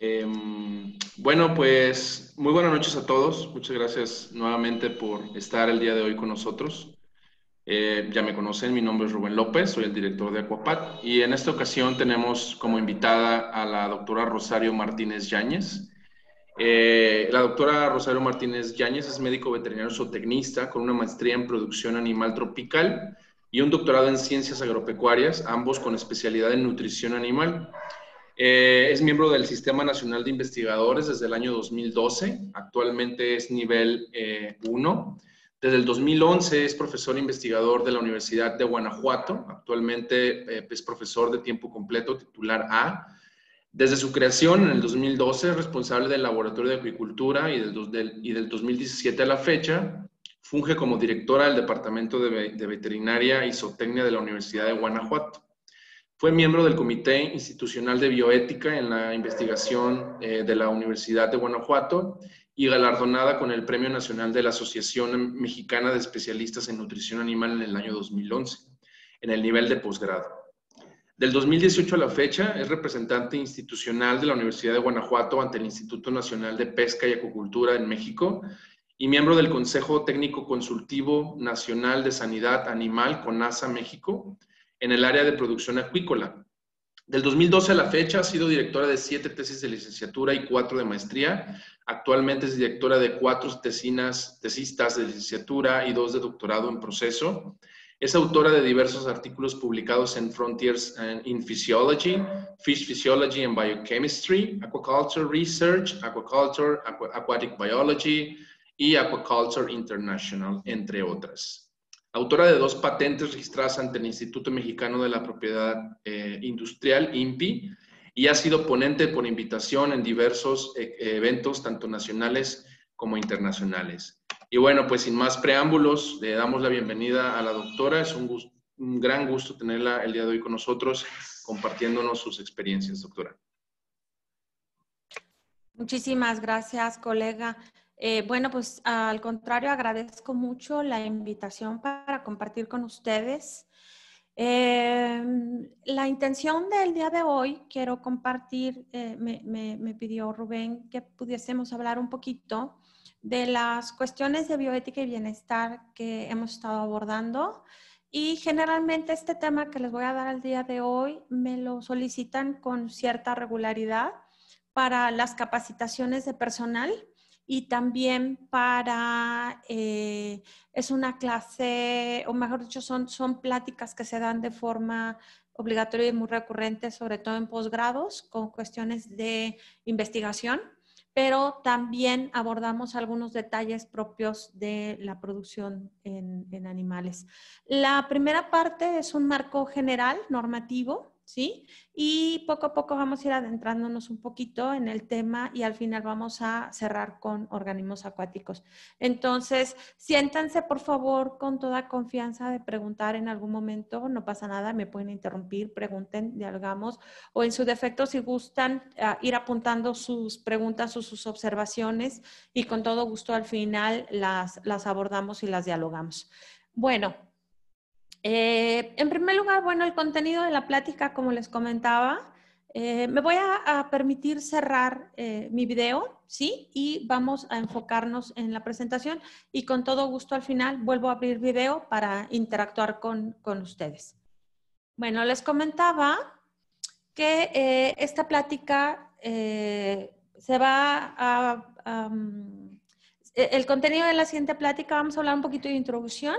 Em, bueno, pues muy buenas noches a todos. Muchas gracias nuevamente por estar el día de hoy con nosotros. Eh, ya me conocen, mi nombre es Rubén López, soy el director de Aquapat y en esta ocasión tenemos como invitada a la doctora Rosario Martínez Yáñez. Eh, la doctora Rosario Martínez Yáñez es médico veterinario zootecnista con una maestría en producción animal tropical y un doctorado en ciencias agropecuarias, ambos con especialidad en nutrición animal. Eh, es miembro del Sistema Nacional de Investigadores desde el año 2012, actualmente es nivel 1. Eh, desde el 2011 es profesor investigador de la Universidad de Guanajuato, actualmente eh, es profesor de tiempo completo titular A. Desde su creación en el 2012 es responsable del Laboratorio de Agricultura y del, y del 2017 a la fecha funge como directora del Departamento de, de Veterinaria y Zootecnia de la Universidad de Guanajuato. Fue miembro del Comité Institucional de Bioética en la investigación eh, de la Universidad de Guanajuato y galardonada con el Premio Nacional de la Asociación Mexicana de Especialistas en Nutrición Animal en el año 2011, en el nivel de posgrado. Del 2018 a la fecha es representante institucional de la Universidad de Guanajuato ante el Instituto Nacional de Pesca y Acuicultura en México y miembro del Consejo Técnico Consultivo Nacional de Sanidad Animal, CONASA México, en el área de producción acuícola. Del 2012 a la fecha ha sido directora de siete tesis de licenciatura y cuatro de maestría. Actualmente es directora de cuatro tesis tesistas de licenciatura y dos de doctorado en proceso. Es autora de diversos artículos publicados en Frontiers in Physiology, Fish Physiology and Biochemistry, Aquaculture Research, Aquaculture, Aquatic Biology y Aquaculture International, entre otras autora de dos patentes registradas ante el Instituto Mexicano de la Propiedad eh, Industrial, INPI, y ha sido ponente por invitación en diversos eh, eventos, tanto nacionales como internacionales. Y bueno, pues sin más preámbulos, le damos la bienvenida a la doctora. Es un, un gran gusto tenerla el día de hoy con nosotros, compartiéndonos sus experiencias, doctora. Muchísimas gracias, colega. Eh, bueno, pues al contrario, agradezco mucho la invitación para compartir con ustedes. Em, la intención del día de hoy, quiero compartir, eh, me, me, pidió Rubén que pudiésemos hablar un poquito de las cuestiones de bioética y bienestar que hemos estado abordando. Y generalmente este tema que les voy a dar al día de hoy me lo solicitan con cierta regularidad para las capacitaciones de personal y también para, eh, es una clase, o mejor dicho, son, son pláticas que se dan de forma obligatoria y muy recurrente, sobre todo en posgrados, con cuestiones de investigación, pero también abordamos algunos detalles propios de la producción en animales. La primera parte es un marco general normativo ¿sí? Y poco a poco vamos a ir adentrándonos un poquito en el tema y al final vamos a cerrar con organismos acuáticos. Entonces, siéntanse por favor con toda confianza de preguntar en algún momento, no pasa nada, me pueden interrumpir, pregunten, dialogamos, o en su defecto, si gustan, ah, ir apuntando sus preguntas o sus observaciones y con todo gusto al final las, las abordamos y las dialogamos. Bueno, eh, en primer lugar, bueno, el contenido de la plática, como les comentaba, eh, me voy a, permitir cerrar eh, mi video, ¿sí? Y vamos a enfocarnos en la presentación y con todo gusto al final vuelvo a abrir video para interactuar con, ustedes. Bueno, les comentaba que esta plática se va a... Mm, e, el contenido de la siguiente plática, vamos a hablar un poquito de introducción,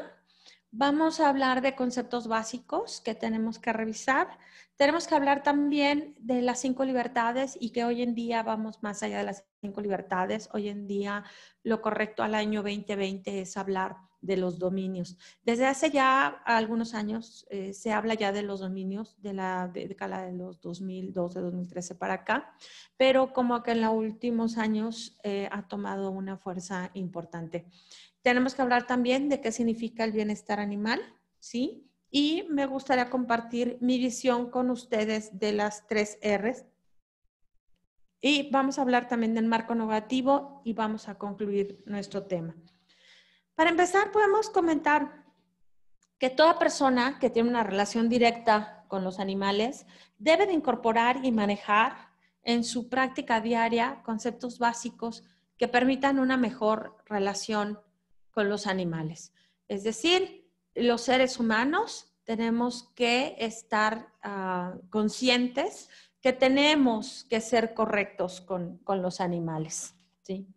Vamos a hablar de conceptos básicos que tenemos que revisar. Tenemos que hablar también de las cinco libertades y que hoy en día vamos más allá de las cinco libertades. Hoy en día lo correcto al año 2020 es hablar de los dominios. Desde hace ya algunos años eh, se habla ya de los dominios de la década de, los 2012, 2013 para acá, pero como que en los últimos años eh, ha tomado una fuerza importante. Tenemos que hablar también de qué significa el bienestar animal, ¿sí? Y me gustaría compartir mi visión con ustedes de las tres Rs. Y vamos a hablar también del marco negativo y vamos a concluir nuestro tema. Para empezar, podemos comentar que toda persona que tiene una relación directa con los animales debe de incorporar y manejar en su práctica diaria conceptos básicos que permitan una mejor relación los animales. Es decir, los seres humanos tenemos que estar ah, conscientes que tenemos que ser correctos con, los animales. ¿sí?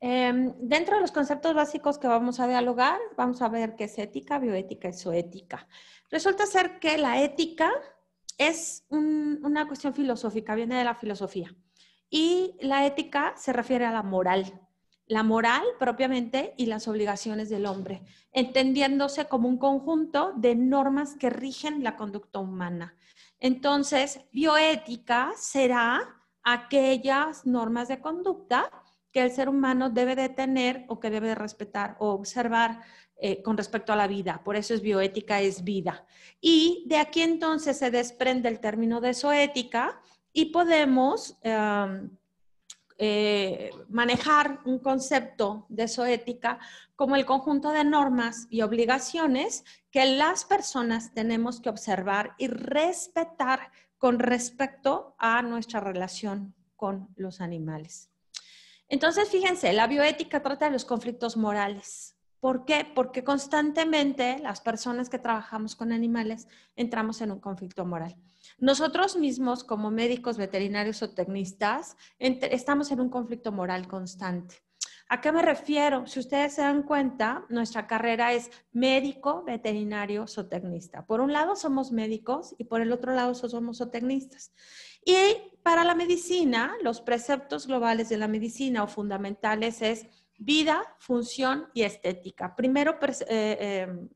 Em, dentro de los conceptos básicos que vamos a dialogar, vamos a ver qué es ética, bioética y zoética. Resulta ser que la ética es una cuestión filosófica, viene de la filosofía. Y la ética se refiere a la moral, la moral propiamente y las obligaciones del hombre, entendiéndose como un conjunto de normas que rigen la conducta humana. Entonces, bioética será aquellas normas de conducta que el ser humano debe de tener o que debe de respetar o observar eh, con respecto a la vida. Por eso es bioética, es vida. Y de aquí entonces se desprende el término de zoética y podemos... Em, eh, manejar un concepto de zoética como el conjunto de normas y obligaciones que las personas tenemos que observar y respetar con respecto a nuestra relación con los animales. Entonces, fíjense, la bioética trata de los conflictos morales, ¿Por qué? Porque constantemente las personas que trabajamos con animales entramos en un conflicto moral. Nosotros mismos, como médicos, veterinarios o tecnistas, estamos en un conflicto moral constante. ¿A qué me refiero? Si ustedes se dan cuenta, nuestra carrera es médico, veterinario, tecnista. Por un lado somos médicos y por el otro lado somos zootecnistas. Y para la medicina, los preceptos globales de la medicina o fundamentales es vida, función y estética. Primero eh, em,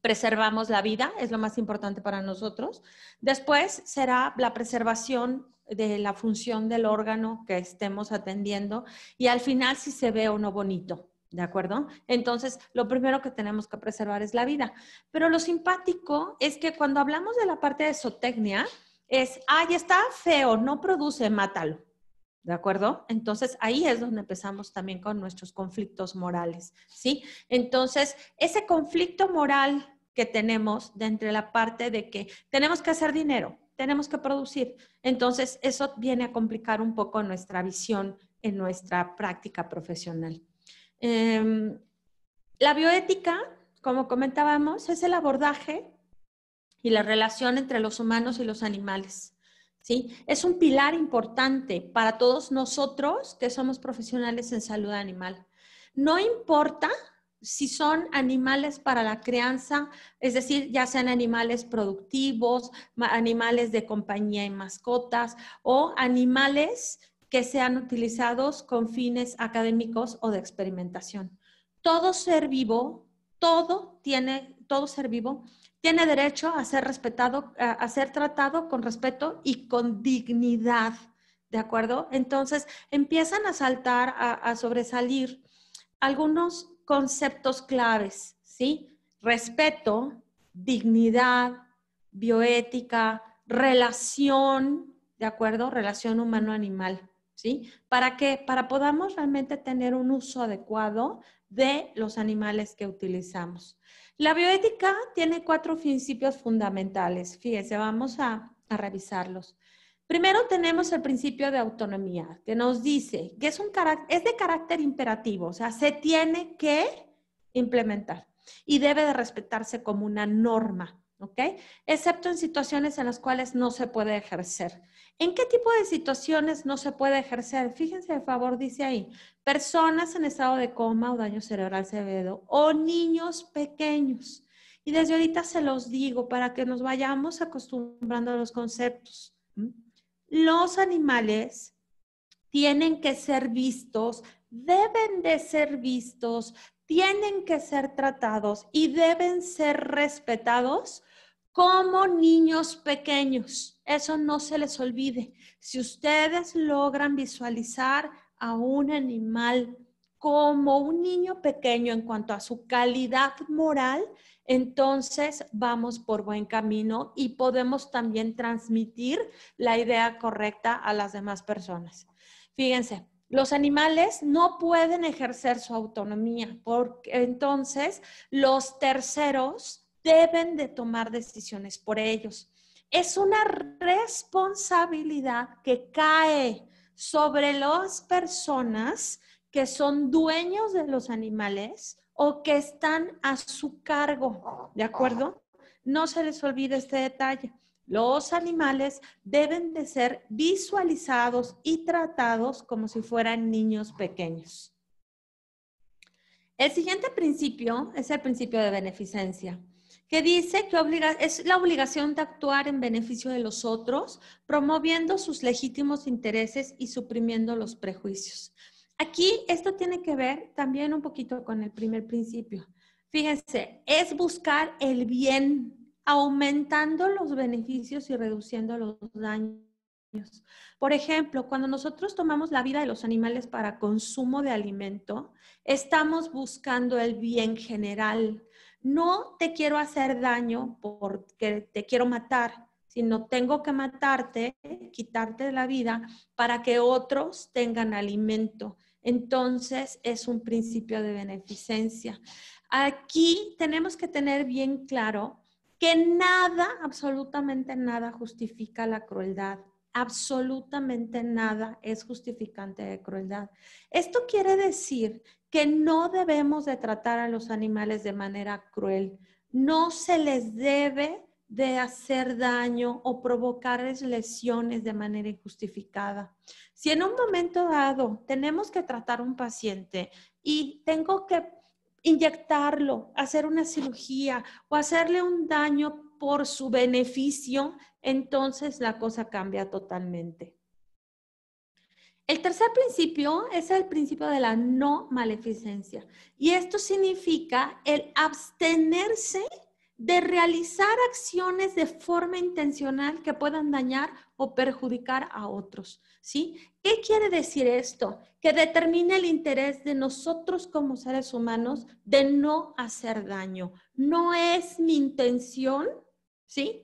preservamos la vida, es lo más importante para nosotros. Después será la preservación de la función del órgano que estemos atendiendo y al final si se ve o no bonito, ¿de acuerdo? Entonces, lo primero que tenemos que preservar es la vida. Pero lo simpático es que cuando hablamos de la parte de zootecnia, es, ah, ya está feo, no produce, mátalo. ¿De acuerdo? Entonces ahí es donde empezamos también con nuestros conflictos morales, ¿sí? Entonces, ese conflicto moral que tenemos de entre la parte de que tenemos que hacer dinero, tenemos que producir. Entonces, eso viene a complicar un poco nuestra visión en nuestra práctica profesional. Em, la bioética, como comentábamos, es el abordaje y la relación entre los humanos y los animales. Es un pilar importante para todos nosotros que somos profesionales en salud animal. No importa si son animales para la crianza, es decir, ya sean animales productivos, animales de compañía y mascotas o animales que sean utilizados con fines académicos o de experimentación. Todo ser vivo, todo tiene, todo ser vivo tiene derecho a ser respetado, a ser tratado con respeto y con dignidad, ¿de acuerdo? Entonces empiezan a saltar, a, sobresalir algunos conceptos claves, ¿sí? Respeto, dignidad, bioética, relación, ¿de acuerdo? Relación humano-animal, ¿sí? Para que para podamos realmente tener un uso adecuado de los animales que utilizamos. La bioética tiene cuatro principios fundamentales. Fíjense, vamos a, revisarlos. Primero tenemos el principio de autonomía, que nos dice que es, un es de carácter imperativo, o sea, se tiene que implementar y debe de respetarse como una norma. ¿ok? Excepto en situaciones en las cuales no se puede ejercer. ¿En qué tipo de situaciones no se puede ejercer? Fíjense, por favor, dice ahí, personas en estado de coma o daño cerebral severo o niños pequeños. Y desde ahorita se los digo para que nos vayamos acostumbrando a los conceptos. Los animales tienen que ser vistos, deben de ser vistos tienen que ser tratados y deben ser respetados como niños pequeños. Eso no se les olvide. Si ustedes logran visualizar a un animal como un niño pequeño en cuanto a su calidad moral, entonces vamos por buen camino y podemos también transmitir la idea correcta a las demás personas. Fíjense, los animales no pueden ejercer su autonomía porque entonces los terceros deben de tomar decisiones por ellos. Es una responsabilidad que cae sobre las personas que son dueños de los animales o que están a su cargo, ¿de acuerdo? No se les olvide este detalle. Los animales deben de ser visualizados y tratados como si fueran niños pequeños. El siguiente principio es el principio de beneficencia, que dice que es la obligación de actuar en beneficio de los otros, promoviendo sus legítimos intereses y suprimiendo los prejuicios. Aquí esto tiene que ver también un poquito con el primer principio. Fíjense, es buscar el bien aumentando los beneficios y reduciendo los daños. Por ejemplo, cuando nosotros tomamos la vida de los animales para consumo de alimento, estamos buscando el bien general. No te quiero hacer daño porque te quiero matar, sino tengo que matarte, quitarte la vida para que otros tengan alimento. Entonces es un principio de beneficencia. Aquí tenemos que tener bien claro que nada, absolutamente nada justifica la crueldad. Absolutamente nada es justificante de crueldad. Esto quiere decir que no debemos de tratar a los animales de manera cruel. No se les debe de hacer daño o provocarles lesiones de manera injustificada. Si en un momento dado tenemos que tratar a un paciente y tengo que inyectarlo, hacer una cirugía o hacerle un daño por su beneficio, entonces la cosa cambia totalmente. El tercer principio es el principio de la no maleficencia y esto significa el abstenerse de realizar acciones de forma intencional que puedan dañar o perjudicar a otros, ¿sí? ¿Qué quiere decir esto? Que determina el interés de nosotros como seres humanos de no hacer daño. No es mi intención, ¿sí?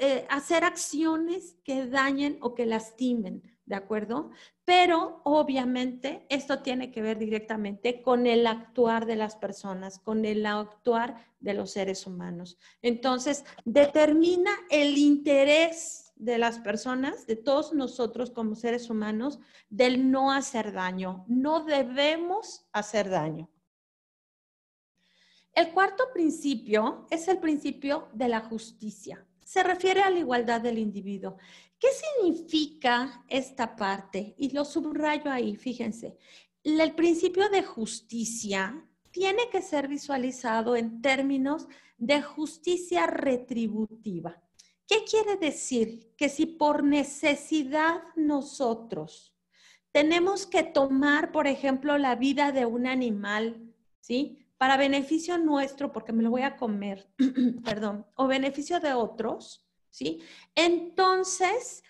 Eh, hacer acciones que dañen o que lastimen ¿de acuerdo? Pero obviamente esto tiene que ver directamente con el actuar de las personas, con el actuar de los seres humanos. Entonces, determina el interés de las personas, de todos nosotros como seres humanos, del no hacer daño. No debemos hacer daño. El cuarto principio es el principio de la justicia. Se refiere a la igualdad del individuo. ¿Qué significa esta parte? Y lo subrayo ahí, fíjense. El principio de justicia tiene que ser visualizado en términos de justicia retributiva. ¿Qué quiere decir? Que si por necesidad nosotros tenemos que tomar, por ejemplo, la vida de un animal, ¿sí? Para beneficio nuestro, porque me lo voy a comer, perdón, o beneficio de otros, ¿sí? Entonces,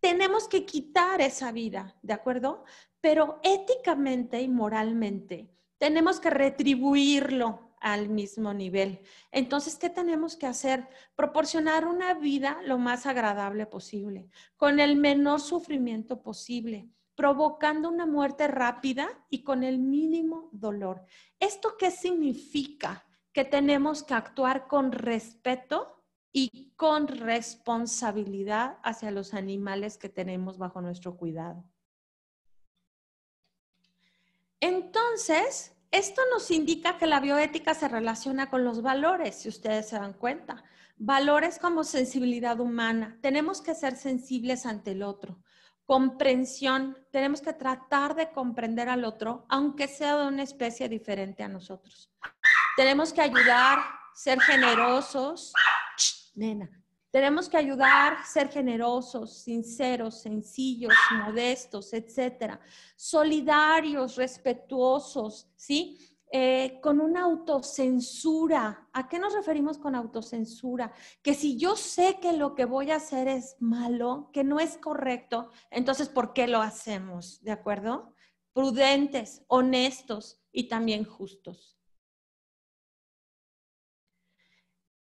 tenemos que quitar esa vida, ¿de acuerdo? Pero éticamente y moralmente tenemos que retribuirlo al mismo nivel. Entonces, ¿qué tenemos que hacer? Proporcionar una vida lo más agradable posible, con el menor sufrimiento posible, provocando una muerte rápida y con el mínimo dolor. ¿Esto qué significa? Que tenemos que actuar con respeto y con responsabilidad hacia los animales que tenemos bajo nuestro cuidado. Entonces, esto nos indica que la bioética se relaciona con los valores, si ustedes se dan cuenta. Valores como sensibilidad humana. Tenemos que ser sensibles ante el otro. Comprensión. Tenemos que tratar de comprender al otro, aunque sea de una especie diferente a nosotros. Tenemos que ayudar, ser generosos, nena. Tenemos que ayudar, ser generosos, sinceros, sencillos, modestos, etcétera. Solidarios, respetuosos, ¿sí? Eh, con una autocensura. ¿A qué nos referimos con autocensura? Que si yo sé que lo que voy a hacer es malo, que no es correcto, entonces ¿por qué lo hacemos? ¿De acuerdo? Prudentes, honestos y también justos.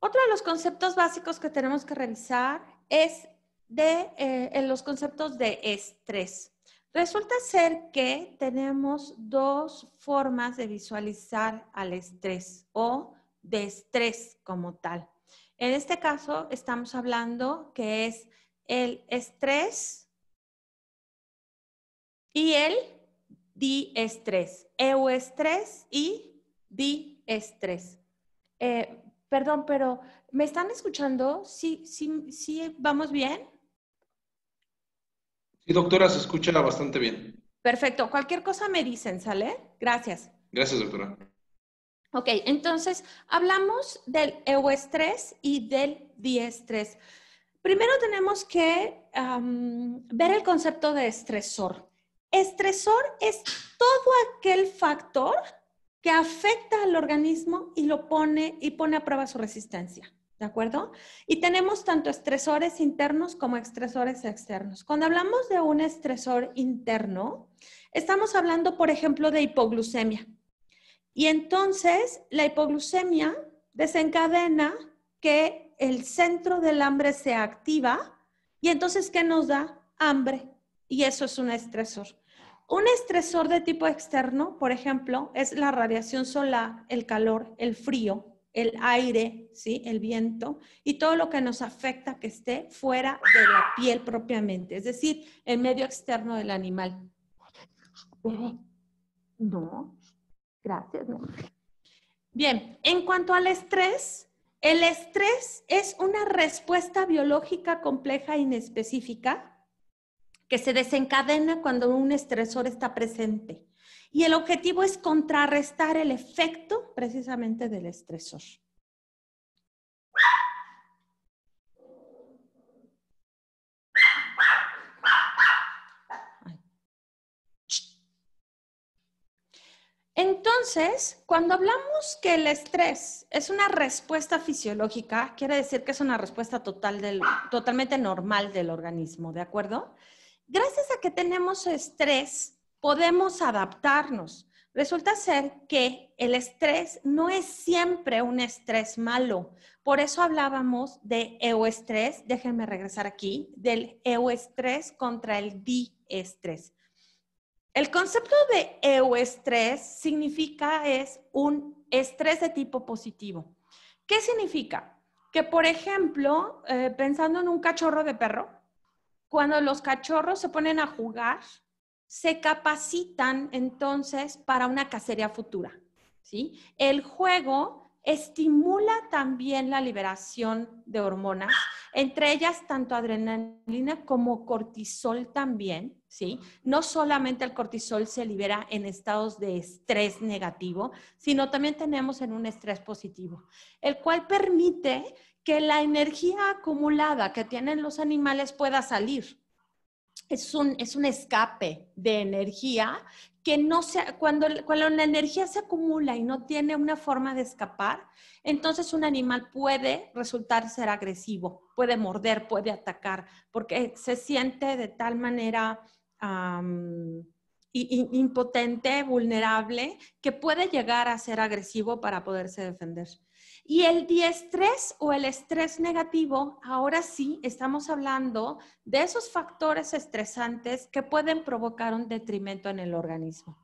Otro de los conceptos básicos que tenemos que revisar es de eh, los conceptos de estrés. Resulta ser que tenemos dos formas de visualizar al estrés o de estrés como tal. En este caso estamos hablando que es el estrés y el diestrés, euestrés y diestrés. Eh, perdón, pero ¿me están escuchando? ¿Sí, sí, sí vamos bien? Sí, doctora, se escucha bastante bien. Perfecto. Cualquier cosa me dicen, ¿sale? Gracias. Gracias, doctora. Ok, entonces hablamos del estrés y del diestrés. Primero tenemos que ver el concepto de estresor. Estresor es todo aquel factor que afecta al organismo y lo pone y pone a prueba su resistencia. ¿De acuerdo? Y tenemos tanto estresores internos como estresores externos. Cuando hablamos de un estresor interno, estamos hablando, por ejemplo, de hipoglucemia. Y entonces la hipoglucemia desencadena que el centro del hambre se activa y entonces, ¿qué nos da? Hambre. Y eso es un estresor. Un estresor de tipo externo, por ejemplo, es la radiación solar, el calor, el frío, el aire, ¿sí? el viento y todo lo que nos afecta que esté fuera de la piel propiamente, es decir, el medio externo del animal. No, gracias. Bien, en cuanto al estrés, el estrés es una respuesta biológica compleja e inespecífica que se desencadena cuando un estresor está presente. Y el objetivo es contrarrestar el efecto precisamente del estresor. Entonces, cuando hablamos que el estrés es una respuesta fisiológica, quiere decir que es una respuesta totalmente normal del organismo, ¿de acuerdo? gracias a que tenemos estrés, podemos adaptarnos. Resulta ser que el estrés no es siempre un estrés malo. Por eso hablábamos de euestrés, déjenme regresar aquí, del euestrés contra el diestrés. El concepto de euestrés significa es un estrés de tipo positivo. ¿Qué significa? Que, por ejemplo, eh, pensando en un cachorro de perro, cuando los cachorros se ponen a jugar, se capacitan entonces para una cacería futura. ¿sí? El juego estimula también la liberación de hormonas, entre ellas tanto adrenalina como cortisol también, ¿sí? No solamente el cortisol se libera en estados de estrés negativo, sino también tenemos en un estrés positivo, el cual permite que la energía acumulada que tienen los animales pueda salir. Es un, es un escape de energía que no se, cuando, cuando la energía se acumula y no tiene una forma de escapar, entonces un animal puede resultar ser agresivo, puede morder, puede atacar, porque se siente de tal manera impotente, vulnerable, que puede llegar a ser agresivo para poderse defender. Y el diestrés o el estrés negativo, ahora sí estamos hablando de esos factores estresantes que pueden provocar un detrimento en el organismo.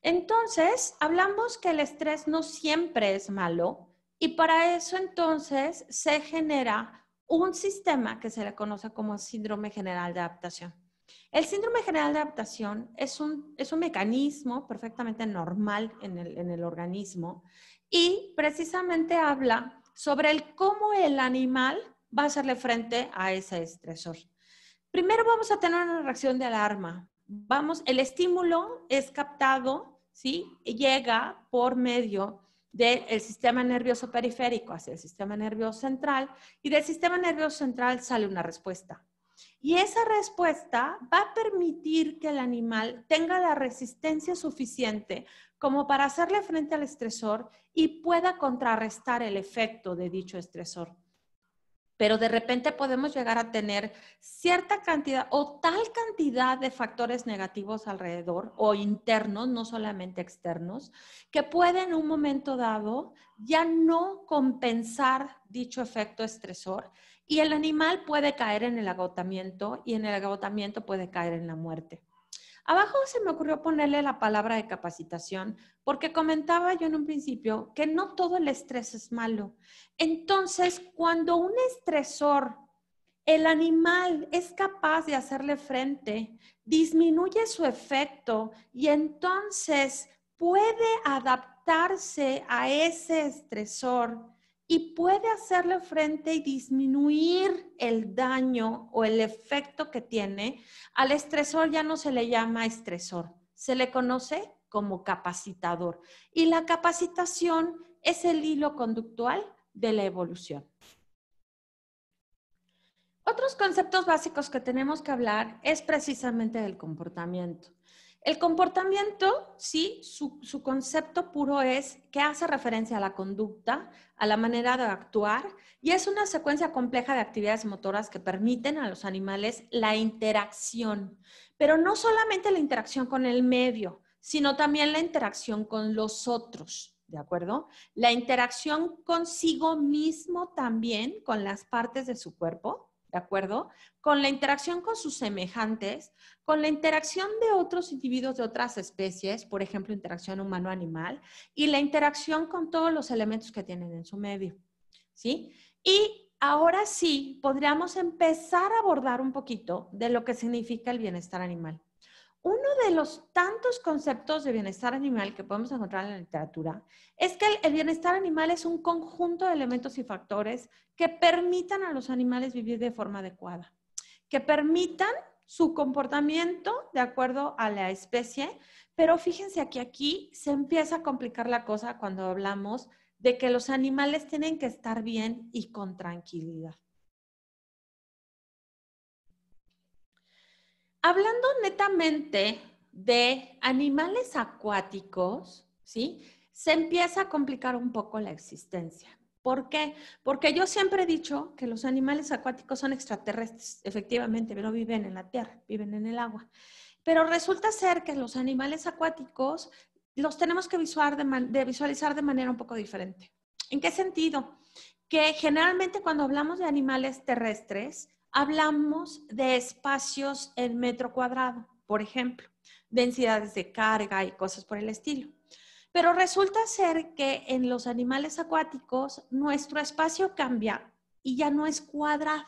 Entonces, hablamos que el estrés no siempre es malo y para eso entonces se genera un sistema que se le conoce como síndrome general de adaptación. El síndrome general de adaptación es un, es un mecanismo perfectamente normal en el, en el organismo y precisamente habla sobre cómo el animal va a hacerle frente a ese estresor. Primero vamos a tener una reacción de alarma. Vamos, el estímulo es captado, ¿sí? Llega por medio del sistema nervioso periférico hacia el sistema nervioso central y del sistema nervioso central sale una respuesta. Y esa respuesta va a permitir que el animal tenga la resistencia suficiente como para hacerle frente al estresor y pueda contrarrestar el efecto de dicho estresor. Pero de repente podemos llegar a tener cierta cantidad o tal cantidad de factores negativos alrededor o internos, no solamente externos, que pueden en un momento dado ya no compensar dicho efecto estresor y el animal puede caer en el agotamiento y en el agotamiento puede caer en la muerte. Abajo se me ocurrió ponerle la palabra de capacitación, porque comentaba yo en un principio que no todo el estrés es malo. Entonces, cuando un estresor, el animal, es capaz de hacerle frente, disminuye su efecto y entonces puede adaptarse a ese estresor y puede hacerle frente y disminuir el daño o el efecto que tiene, al estresor ya no se le llama estresor, se le conoce como capacitador. Y la capacitación es el hilo conductual de la evolución. Otros conceptos básicos que tenemos que hablar es precisamente del comportamiento. El comportamiento, sí, su, su, concepto puro es que hace referencia a la conducta, a la manera de actuar y es una secuencia compleja de actividades motoras que permiten a los animales la interacción, pero no solamente la interacción con el medio, sino también la interacción con los otros, ¿de acuerdo? La interacción consigo mismo también, con las partes de su cuerpo ¿de acuerdo? Con la interacción con sus semejantes, con la interacción de otros individuos de otras especies, por ejemplo, interacción humano-animal, y la interacción con todos los elementos que tienen en su medio, ¿sí? Y ahora sí, podríamos empezar a abordar un poquito de lo que significa el bienestar animal uno de los tantos conceptos de bienestar animal que podemos encontrar en la literatura es que el, bienestar animal es un conjunto de elementos y factores que permitan a los animales vivir de forma adecuada, que permitan su comportamiento de acuerdo a la especie, pero fíjense que aquí se empieza a complicar la cosa cuando hablamos de que los animales tienen que estar bien y con tranquilidad. hablando netamente de animales acuáticos, ¿sí? Se empieza a complicar un poco la existencia. ¿Por qué? Porque yo siempre he dicho que los animales acuáticos son extraterrestres, efectivamente, pero viven en la tierra, viven en el agua. Pero resulta ser que los animales acuáticos los tenemos que visualizar de manera un poco diferente. ¿En qué sentido? Que generalmente cuando hablamos de animales terrestres, hablamos de espacios en metro cuadrado, por ejemplo, densidades de carga y cosas por el estilo. Pero resulta ser que en los animales acuáticos nuestro espacio cambia y ya no es cuadrado,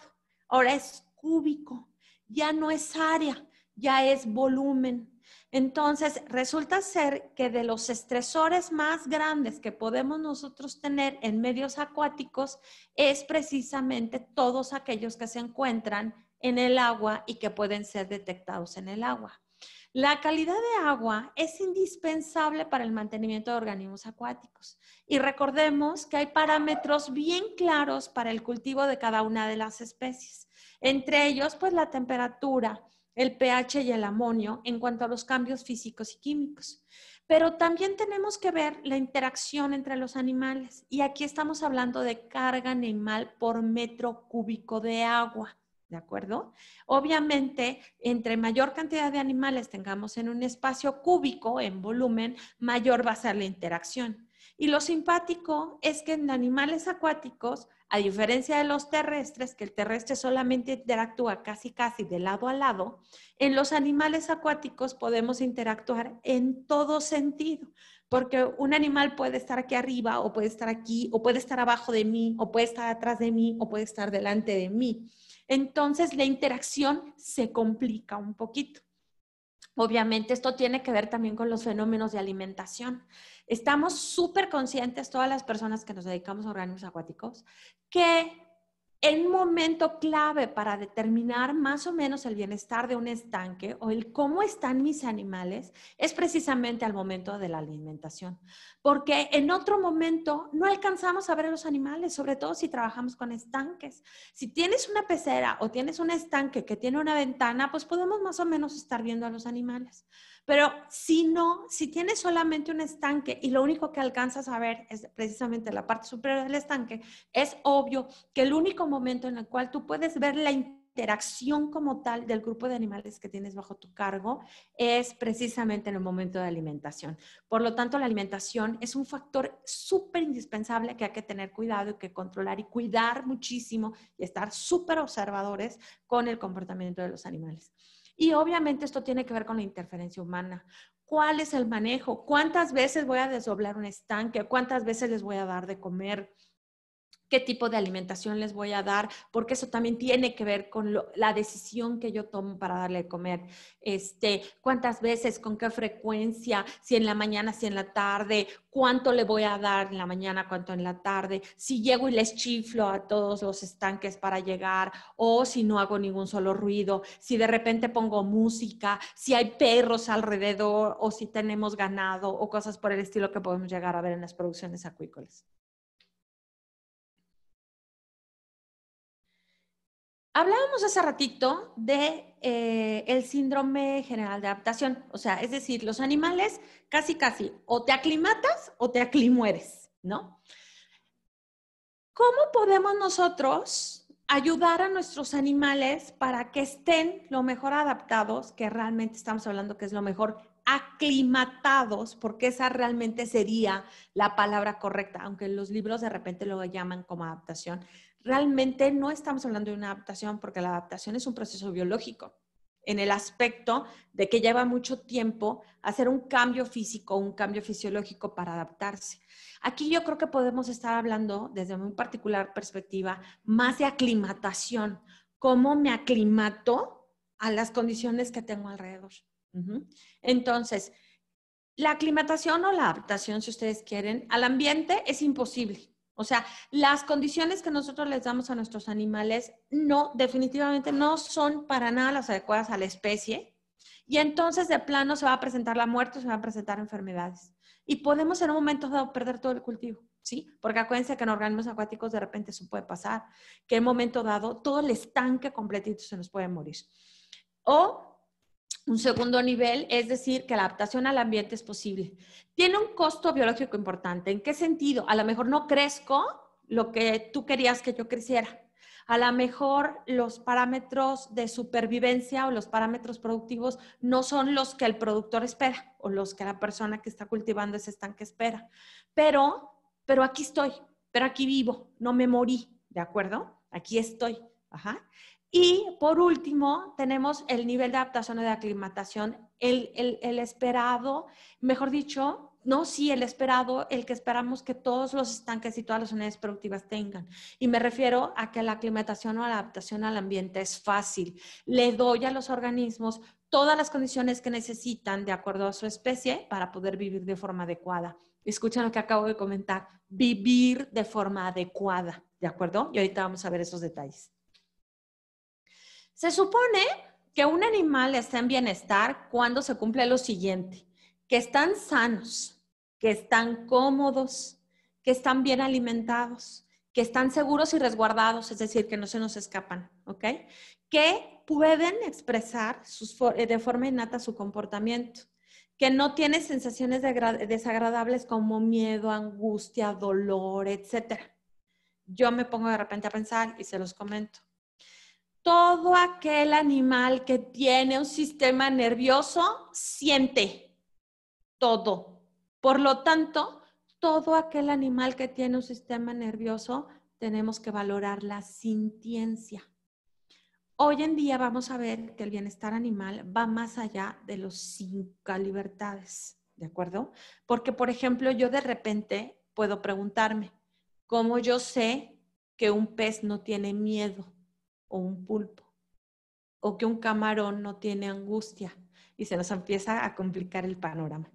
ahora es cúbico, ya no es área, ya es volumen, entonces, resulta ser que de los estresores más grandes que podemos nosotros tener en medios acuáticos es precisamente todos aquellos que se encuentran en el agua y que pueden ser detectados en el agua. La calidad de agua es indispensable para el mantenimiento de organismos acuáticos. Y recordemos que hay parámetros bien claros para el cultivo de cada una de las especies. Entre ellos, pues la temperatura, el pH y el amonio en cuanto a los cambios físicos y químicos. Pero también tenemos que ver la interacción entre los animales. Y aquí estamos hablando de carga animal por metro cúbico de agua. ¿De acuerdo? Obviamente, entre mayor cantidad de animales tengamos en un espacio cúbico en volumen, mayor va a ser la interacción. Y lo simpático es que en animales acuáticos, a diferencia de los terrestres, que el terrestre solamente interactúa casi casi de lado a lado, en los animales acuáticos podemos interactuar en todo sentido, porque un animal puede estar aquí arriba o puede estar aquí o puede estar abajo de mí o puede estar atrás de mí o puede estar delante de mí. Entonces la interacción se complica un poquito. Obviamente esto tiene que ver también con los fenómenos de alimentación. Estamos súper conscientes, todas las personas que nos dedicamos a organismos acuáticos, que el momento clave para determinar más o menos el bienestar de un estanque o el cómo están mis animales es precisamente al momento de la alimentación, porque en otro momento no alcanzamos a ver a los animales, sobre todo si trabajamos con estanques. Si tienes una pecera o tienes un estanque que tiene una ventana, pues podemos más o menos estar viendo a los animales. Pero si no, si tienes solamente un estanque y lo único que alcanzas a ver es precisamente la parte superior del estanque, es obvio que el único momento en el cual tú puedes ver la interacción como tal del grupo de animales que tienes bajo tu cargo es precisamente en el momento de alimentación. Por lo tanto, la alimentación es un factor súper indispensable que hay que tener cuidado y que controlar y cuidar muchísimo y estar súper observadores con el comportamiento de los animales. Y obviamente esto tiene que ver con la interferencia humana. ¿Cuál es el manejo? ¿Cuántas veces voy a desdoblar un estanque? ¿Cuántas veces les voy a dar de comer? qué tipo de alimentación les voy a dar, porque eso también tiene que ver con la decisión que yo tomo para darle de comer, este, cuántas veces, con qué frecuencia, si en la mañana, si en la tarde, cuánto le voy a dar en la mañana, cuánto en la tarde, si llego y les chiflo a todos los estanques para llegar o si no hago ningún solo ruido, si de repente pongo música, si hay perros alrededor o si tenemos ganado o cosas por el estilo que podemos llegar a ver en las producciones acuícolas. Hablábamos hace ratito de eh, el síndrome general de adaptación, o sea, es decir, los animales casi casi o te aclimatas o te aclimueres, ¿no? ¿Cómo podemos nosotros ayudar a nuestros animales para que estén lo mejor adaptados, que realmente estamos hablando que es lo mejor aclimatados, porque esa realmente sería la palabra correcta, aunque los libros de repente lo llaman como adaptación, realmente no estamos hablando de una adaptación, porque la adaptación es un proceso biológico, en el aspecto de que lleva mucho tiempo hacer un cambio físico, un cambio fisiológico para adaptarse. Aquí yo creo que podemos estar hablando desde muy particular perspectiva más de aclimatación, cómo me aclimato a las condiciones que tengo alrededor. Entonces, la aclimatación o la adaptación, si ustedes quieren, al ambiente es imposible. O sea, las condiciones que nosotros les damos a nuestros animales no, definitivamente no son para nada las adecuadas a la especie. Y entonces de plano se va a presentar la muerte, se van a presentar enfermedades. Y podemos en un momento dado perder todo el cultivo. ¿sí? Porque acuérdense que en organismos acuáticos de repente eso puede pasar, que en un momento dado todo el estanque completito se nos puede morir. O un segundo nivel, es decir, que la adaptación al ambiente es posible. Tiene un costo biológico importante. ¿En qué sentido? A lo mejor no crezco lo que tú querías que yo creciera. A lo mejor los parámetros de supervivencia o los parámetros productivos no son los que el productor espera o los que la persona que está cultivando ese estanque espera. Pero, pero aquí estoy, pero aquí vivo, no me morí, ¿de acuerdo? Aquí estoy. Ajá. Y por último, tenemos el nivel de adaptación o de aclimatación, el, esperado, mejor dicho, no, sí, el esperado, el que esperamos que todos los estanques y todas las unidades productivas tengan. Y me refiero a que la aclimatación o la adaptación al ambiente es fácil. Le doy a los organismos todas las condiciones que necesitan de acuerdo a su especie para poder vivir de forma adecuada. Escuchen lo que acabo de comentar, vivir de forma adecuada, ¿de acuerdo? Y ahorita vamos a ver esos detalles. Se supone que un animal está en bienestar cuando se cumple lo siguiente, que están sanos, que están cómodos, que están bien alimentados, que están seguros y resguardados, es decir, que no se nos escapan, ¿ok? Que pueden expresar eh, de forma innata su comportamiento, que no tiene sensaciones desagradables como miedo, angustia, dolor, etc. Yo me pongo de repente a pensar y se los comento todo aquel animal que tiene un sistema nervioso siente todo. Por lo tanto, todo aquel animal que tiene un sistema nervioso, tenemos que valorar la sintiencia. Hoy en día vamos a ver que el bienestar animal va más allá de los cinco libertades, ¿de acuerdo? Porque, por ejemplo, yo de repente puedo preguntarme, ¿cómo yo sé que un pez no tiene miedo? o un pulpo, o que un camarón no tiene angustia y se nos empieza a complicar el panorama.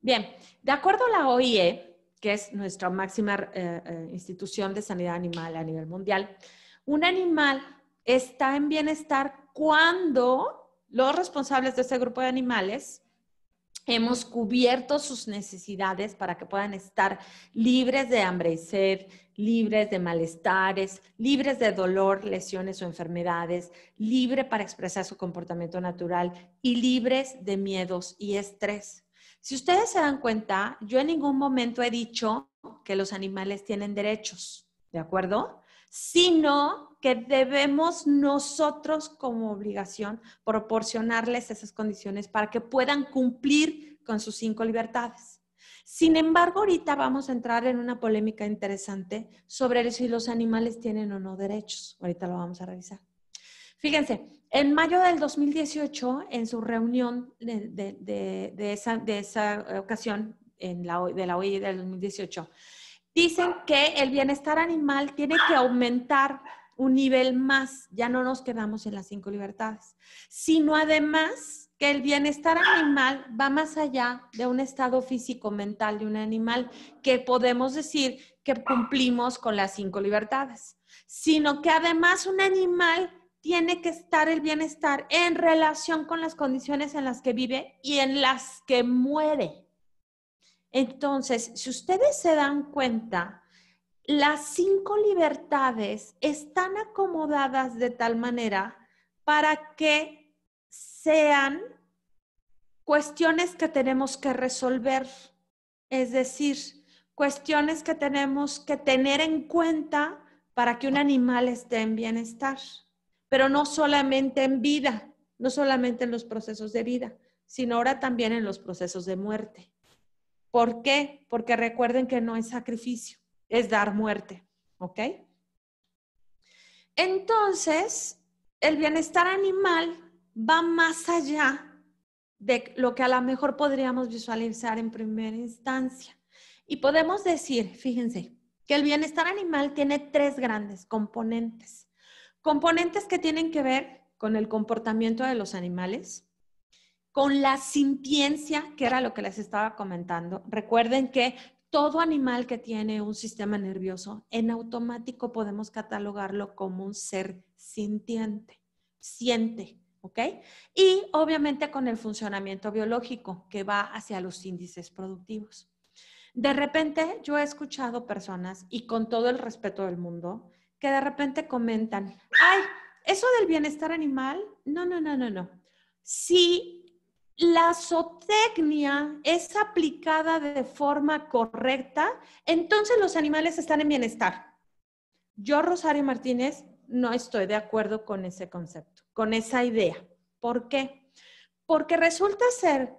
Bien, de acuerdo a la OIE, que es nuestra máxima eh, eh, institución de sanidad animal a nivel mundial, un animal está en bienestar cuando los responsables de ese grupo de animales hemos cubierto sus necesidades para que puedan estar libres de hambre y sed, libres de malestares, libres de dolor, lesiones o enfermedades, libre para expresar su comportamiento natural y libres de miedos y estrés. Si ustedes se dan cuenta, yo en ningún momento he dicho que los animales tienen derechos, ¿de acuerdo? Sino que debemos nosotros como obligación proporcionarles esas condiciones para que puedan cumplir con sus cinco libertades. Sin embargo, ahorita vamos a entrar en una polémica interesante sobre si los animales tienen o no derechos. Ahorita lo vamos a revisar. Fíjense, en mayo del 2018, en su reunión de, de, esa, ocasión, en la, de la OIE del 2018, dicen que el bienestar animal tiene que aumentar un nivel más, ya no nos quedamos en las cinco libertades, sino además que el bienestar animal va más allá de un estado físico-mental de un animal, que podemos decir que cumplimos con las cinco libertades, sino que además un animal tiene que estar el bienestar en relación con las condiciones en las que vive y en las que muere. Entonces, si ustedes se dan cuenta, las cinco libertades están acomodadas de tal manera para que sean cuestiones que tenemos que resolver, es decir, cuestiones que tenemos que tener en cuenta para que un animal esté en bienestar, pero no solamente en vida, no solamente en los procesos de vida, sino ahora también en los procesos de muerte. ¿Por qué? Porque recuerden que no es sacrificio, es dar muerte, ¿ok? Entonces, el bienestar animal va más allá de lo que a lo mejor podríamos visualizar en primera instancia. Y podemos decir, fíjense, que el bienestar animal tiene tres grandes componentes. Componentes que tienen que ver con el comportamiento de los animales, con la sintiencia, que era lo que les estaba comentando. Recuerden que todo animal que tiene un sistema nervioso, en automático podemos catalogarlo como un ser sintiente, siente, ¿ok? Y obviamente con el funcionamiento biológico que va hacia los índices productivos. De repente yo he escuchado personas, y con todo el respeto del mundo, que de repente comentan, ay, eso del bienestar animal, no, no, no, no, no. Si la zootecnia es aplicada de forma correcta, entonces los animales están en bienestar. Yo, Rosario Martínez, no estoy de acuerdo con ese concepto con esa idea. ¿Por qué? Porque resulta ser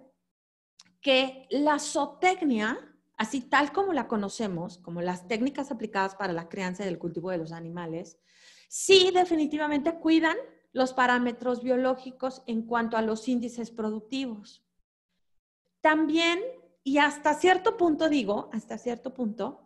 que la zootecnia, así tal como la conocemos, como las técnicas aplicadas para la crianza y el cultivo de los animales, sí definitivamente cuidan los parámetros biológicos en cuanto a los índices productivos. También, y hasta cierto punto digo, hasta cierto punto,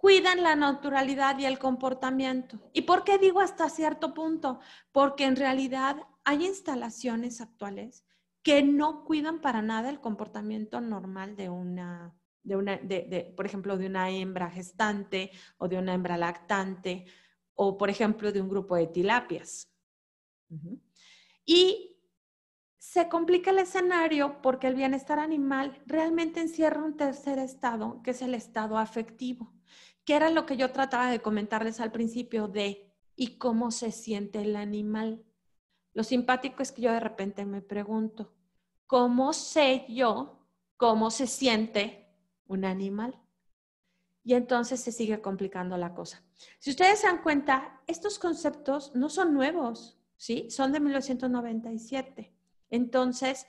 cuidan la naturalidad y el comportamiento. ¿Y por qué digo hasta cierto punto? Porque en realidad hay instalaciones actuales que no cuidan para nada el comportamiento normal de una, por ejemplo, de una hembra gestante o de una hembra lactante o, por ejemplo, de un grupo de tilapias. Y se complica el escenario porque el bienestar animal realmente encierra un tercer estado, que es el estado afectivo que era lo que yo trataba de comentarles al principio de y cómo se siente el animal. Lo simpático es que yo de repente me pregunto, ¿cómo sé yo cómo se siente un animal? Y entonces se sigue complicando la cosa. Si ustedes se dan cuenta, estos conceptos no son nuevos, ¿sí? Son de 1997. Entonces,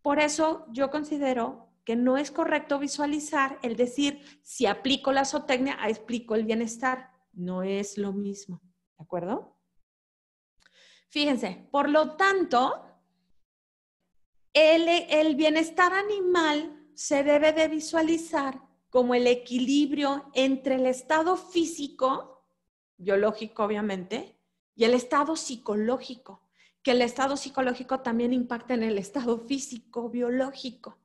por eso yo considero que no es correcto visualizar el decir, si aplico la zootecnia, explico el bienestar. No es lo mismo, ¿de acuerdo? Fíjense, por lo tanto, el, el bienestar animal se debe de visualizar como el equilibrio entre el estado físico, biológico obviamente, y el estado psicológico, que el estado psicológico también impacta en el estado físico, biológico.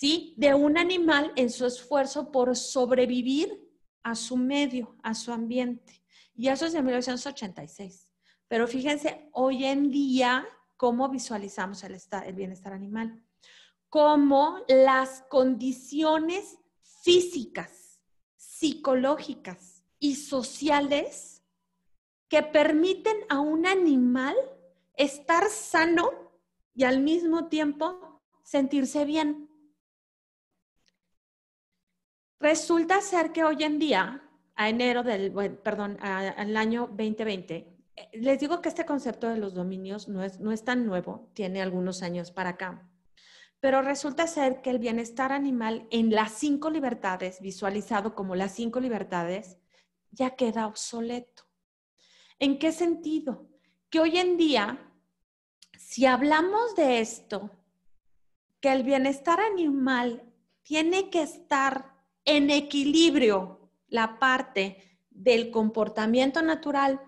¿sí? De un animal en su esfuerzo por sobrevivir a su medio, a su ambiente. Y eso es de 1986. Pero fíjense, hoy en día, cómo visualizamos el, el bienestar animal. Como las condiciones físicas, psicológicas y sociales que permiten a un animal estar sano y al mismo tiempo sentirse bien. Resulta ser que hoy en día, a enero del, perdón, al año 2020, eh, les digo que este concepto de los dominios no es, no es tan nuevo, tiene algunos años para acá. Pero resulta ser que el bienestar animal en las cinco libertades, visualizado como las cinco libertades, ya queda obsoleto. ¿En qué sentido? Que hoy en día, si hablamos de esto, que el bienestar animal tiene que estar en equilibrio la parte del comportamiento natural,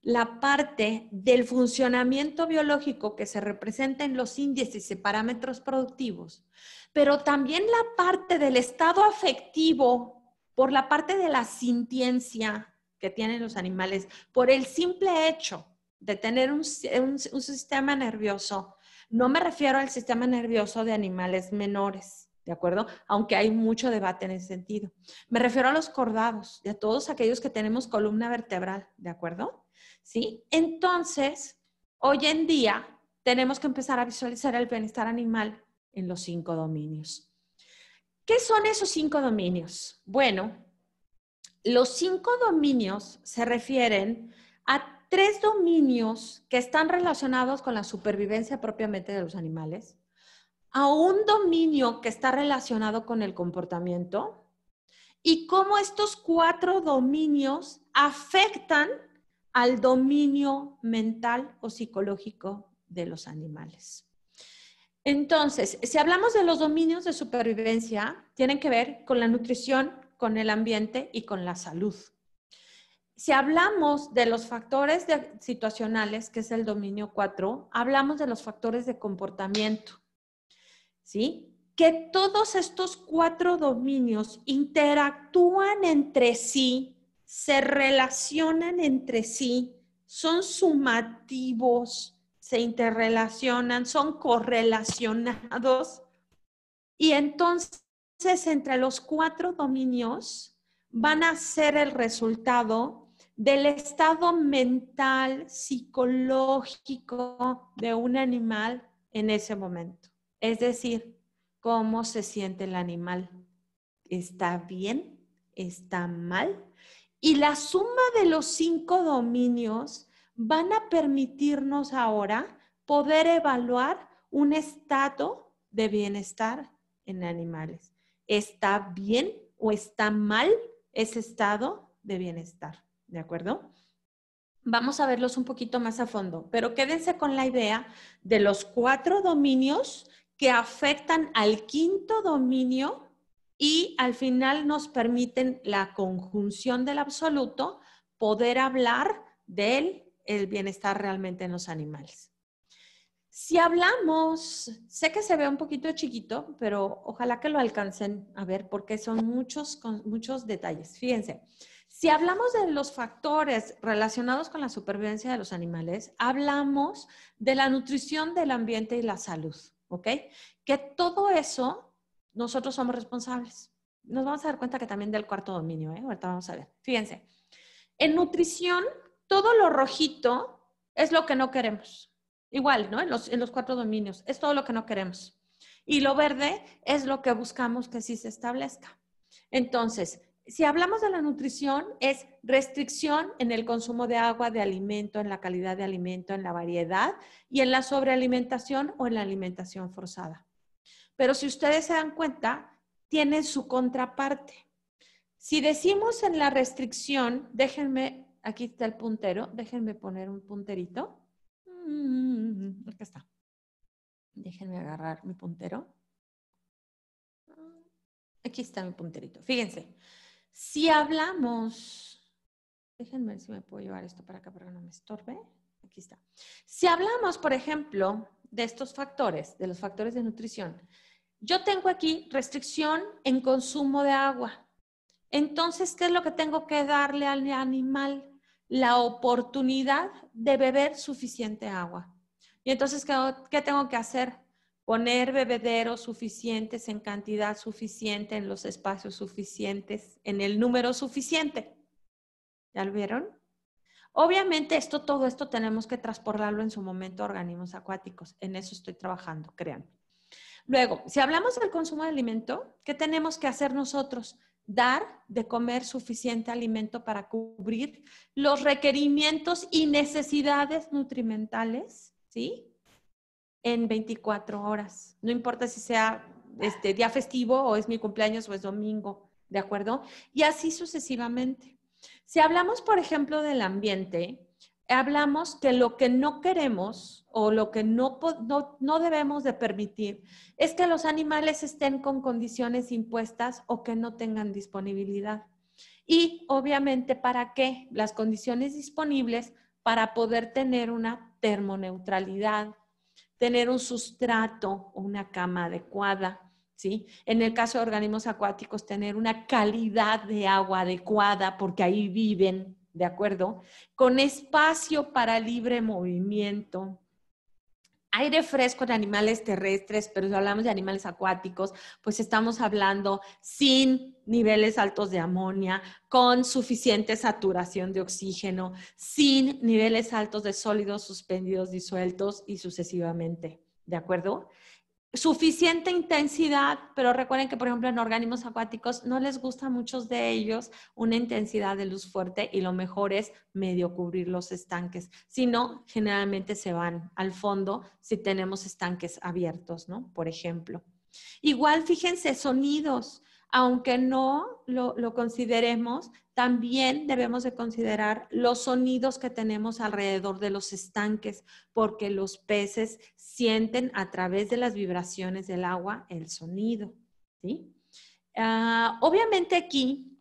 la parte del funcionamiento biológico que se representa en los índices y parámetros productivos, pero también la parte del estado afectivo por la parte de la sintiencia que tienen los animales, por el simple hecho de tener un, un sistema nervioso. No me refiero al sistema nervioso de animales menores ¿de acuerdo? Aunque hay mucho debate en ese sentido. Me refiero a los cordados, y a todos aquellos que tenemos columna vertebral, ¿de acuerdo? ¿Sí? Entonces, hoy en día tenemos que empezar a visualizar el bienestar animal en los cinco dominios. ¿Qué son esos cinco dominios? Bueno, los cinco dominios se refieren a tres dominios que están relacionados con la supervivencia propiamente de los animales, a un dominio que está relacionado con el comportamiento y cómo estos cuatro dominios afectan al dominio mental o psicológico de los animales. Entonces, si hablamos de los dominios de supervivencia, tienen que ver con la nutrición, con el ambiente y con la salud. Si hablamos de los factores situacionales, que es el dominio 4, hablamos de los factores de comportamiento que todos estos cuatro dominios interactúan entre sí, se relacionan entre sí, son sumativos, se interrelacionan, son correlacionados. Y entonces entre los cuatro dominios van a ser el resultado del estado mental, psicológico de un animal en ese momento. Es decir, cómo se siente el animal. ¿Está bien? ¿Está mal? Y la suma de los cinco dominios van a permitirnos ahora poder evaluar un estado de bienestar en animales. ¿Está bien o está mal ese estado de bienestar? ¿De acuerdo? Vamos a verlos un poquito más a fondo, pero quédense con la idea de los cuatro dominios que afectan al quinto dominio y al final nos permiten la conjunción del absoluto, poder hablar del el bienestar realmente en los animales. Si hablamos, sé que se ve un poquito chiquito, pero ojalá que lo alcancen a ver porque son muchos, muchos detalles. Fíjense, si hablamos de los factores relacionados con la supervivencia de los animales, hablamos de la nutrición del ambiente y la salud. ¿ok? Que todo eso nosotros somos responsables. Nos vamos a dar cuenta que también del cuarto dominio, ¿eh? Ahorita vamos a ver. Fíjense, en nutrición, todo lo rojito es lo que no queremos. Igual, ¿no? En los, en los cuatro dominios, es todo lo que no queremos. Y lo verde es lo que buscamos que sí se establezca. Entonces, si hablamos de la nutrición, es restricción en el consumo de agua, de alimento, en la calidad de alimento, en la variedad y en la sobrealimentación o en la alimentación forzada. Pero si ustedes se dan cuenta, tiene su contraparte. Si decimos en la restricción, déjenme, aquí está el puntero, déjenme poner un punterito. Mm, aquí está. Déjenme agarrar mi puntero. Aquí está mi punterito. Fíjense. Si hablamos, déjenme si me puedo llevar esto para acá para que no me estorbe. Aquí está. Si hablamos, por ejemplo, de estos factores, de los factores de nutrición, yo tengo aquí restricción en consumo de agua. Entonces, ¿qué es lo que tengo que darle al animal? La oportunidad de beber suficiente agua. Y entonces, qué tengo que hacer? poner bebederos suficientes en cantidad suficiente, en los espacios suficientes, en el número suficiente. ¿Ya lo vieron? Obviamente esto, todo esto tenemos que transportarlo en su momento a organismos acuáticos. En eso estoy trabajando, créanme. Luego, si hablamos del consumo de alimento, ¿qué tenemos que hacer nosotros? Dar de comer suficiente alimento para cubrir los requerimientos y necesidades nutrimentales, ¿sí? en 24 horas. No importa si sea este día festivo o es mi cumpleaños o es domingo, ¿de acuerdo? Y así sucesivamente. Si hablamos, por ejemplo, del ambiente, hablamos que lo que no queremos o lo que no, no, no debemos de permitir es que los animales estén con condiciones impuestas o que no tengan disponibilidad. Y obviamente, ¿para qué? Las condiciones disponibles para poder tener una termoneutralidad, tener un sustrato o una cama adecuada. ¿Sí? En el caso de organismos acuáticos, tener una calidad de agua adecuada porque ahí viven, ¿de acuerdo? Con espacio para libre movimiento, aire fresco de animales terrestres, pero si hablamos de animales acuáticos, pues estamos hablando sin niveles altos de amonia, con suficiente saturación de oxígeno, sin niveles altos de sólidos suspendidos disueltos y sucesivamente. ¿De acuerdo? suficiente intensidad, pero recuerden que, por ejemplo, en organismos acuáticos no les gusta a muchos de ellos una intensidad de luz fuerte y lo mejor es medio cubrir los estanques. Si no, generalmente se van al fondo si tenemos estanques abiertos, ¿no? Por ejemplo. Igual, fíjense, sonidos aunque no lo, consideremos, también debemos de considerar los sonidos que tenemos alrededor de los estanques, porque los peces sienten a través de las vibraciones del agua el sonido. Ah, obviamente aquí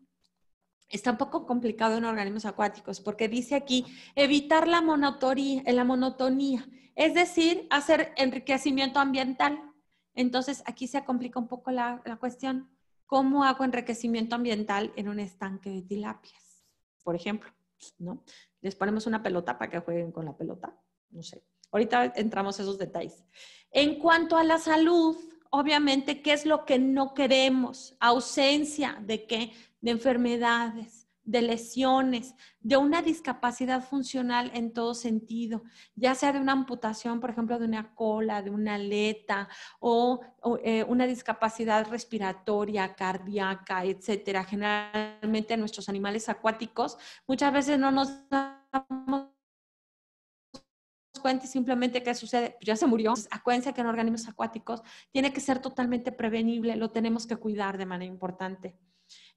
está un poco complicado en organismos acuáticos, porque dice aquí evitar la monotonía, la monotonía es decir, hacer enriquecimiento ambiental. Entonces aquí se complica un poco la cuestión ¿Cómo hago enriquecimiento ambiental en un estanque de tilapias? Por ejemplo, pues, ¿no? Les ponemos una pelota para que jueguen con la pelota, no sé. Ahorita entramos esos detalles. En cuanto a la salud, obviamente, ¿qué es lo que no queremos? Ausencia de qué? De enfermedades, de lesiones, de una discapacidad funcional en todo sentido, ya sea de una amputación, por ejemplo, de una cola, de una aleta o, eh, una discapacidad respiratoria, cardíaca, etcétera. Generalmente nuestros animales acuáticos muchas veces no nos damos cuenta y simplemente qué sucede, pues ya se murió. acuérdense que en organismos acuáticos tiene que ser totalmente prevenible, lo tenemos que cuidar de manera importante.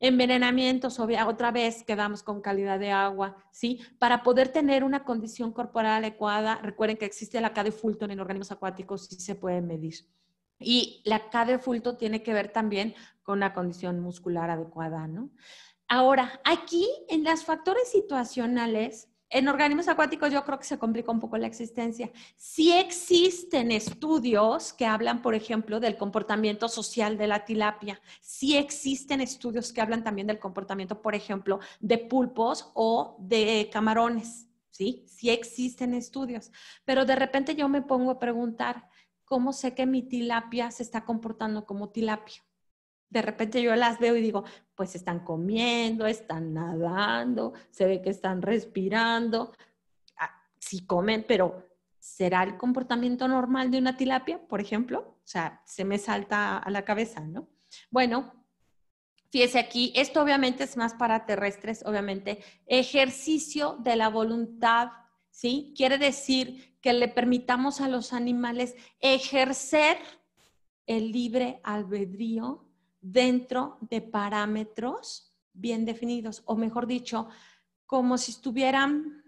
Envenenamientos, ah, otra vez quedamos con calidad de agua, ¿sí? Para poder tener una condición corporal adecuada, recuerden que existe la K de Fulton en organismos acuáticos, y se puede medir. Y la K de Fulton tiene que ver también con una condición muscular adecuada, ¿no? Ahora, aquí en los factores situacionales, en organismos acuáticos yo creo que se complica un poco la existencia. Sí existen estudios que hablan, por ejemplo, del comportamiento social de la tilapia. Sí existen estudios que hablan también del comportamiento, por ejemplo, de pulpos o de camarones. Sí, sí existen estudios. Pero de repente yo me pongo a preguntar, ¿cómo sé que mi tilapia se está comportando como tilapia? de repente yo las veo y digo, pues están comiendo, están nadando, se ve que están respirando, ah, Si comen, pero ¿será el comportamiento normal de una tilapia, por ejemplo? O sea, se me salta a la cabeza, ¿no? Bueno, fíjese aquí, esto obviamente es más para terrestres, obviamente, ejercicio de la voluntad, ¿sí? Quiere decir que le permitamos a los animales ejercer el libre albedrío dentro de parámetros bien definidos, o mejor dicho, como si estuvieran...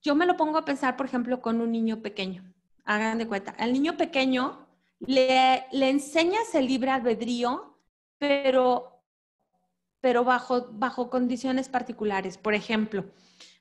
Yo me lo pongo a pensar, por ejemplo, con un niño pequeño. Hagan de cuenta, al niño pequeño le, le enseñas el libre albedrío, pero, pero bajo, bajo condiciones particulares. Por ejemplo,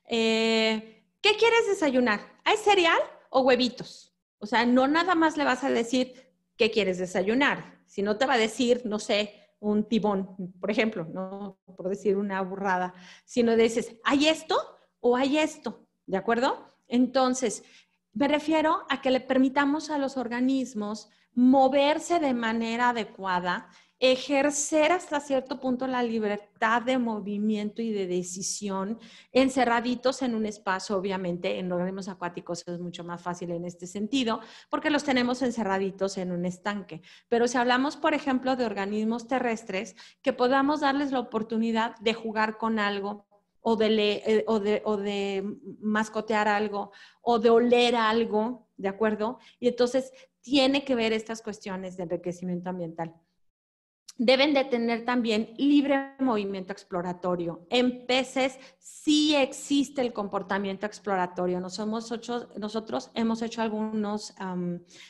eh, ¿qué quieres desayunar? ¿Hay cereal o huevitos? O sea, no nada más le vas a decir qué quieres desayunar si no te va a decir, no sé, un tibón, por ejemplo, no por decir una burrada, sino dices, ¿hay esto o hay esto? ¿De acuerdo? Entonces, me refiero a que le permitamos a los organismos moverse de manera adecuada ejercer hasta cierto punto la libertad de movimiento y de decisión, encerraditos en un espacio, obviamente en organismos acuáticos es mucho más fácil en este sentido, porque los tenemos encerraditos en un estanque. Pero si hablamos, por ejemplo, de organismos terrestres, que podamos darles la oportunidad de jugar con algo, o de, eh, o de, mascotear algo o de oler algo, ¿de acuerdo? Y entonces tiene que ver estas cuestiones de enriquecimiento ambiental deben de tener también libre movimiento exploratorio. En peces sí existe el comportamiento exploratorio. nosotros hemos hecho algunos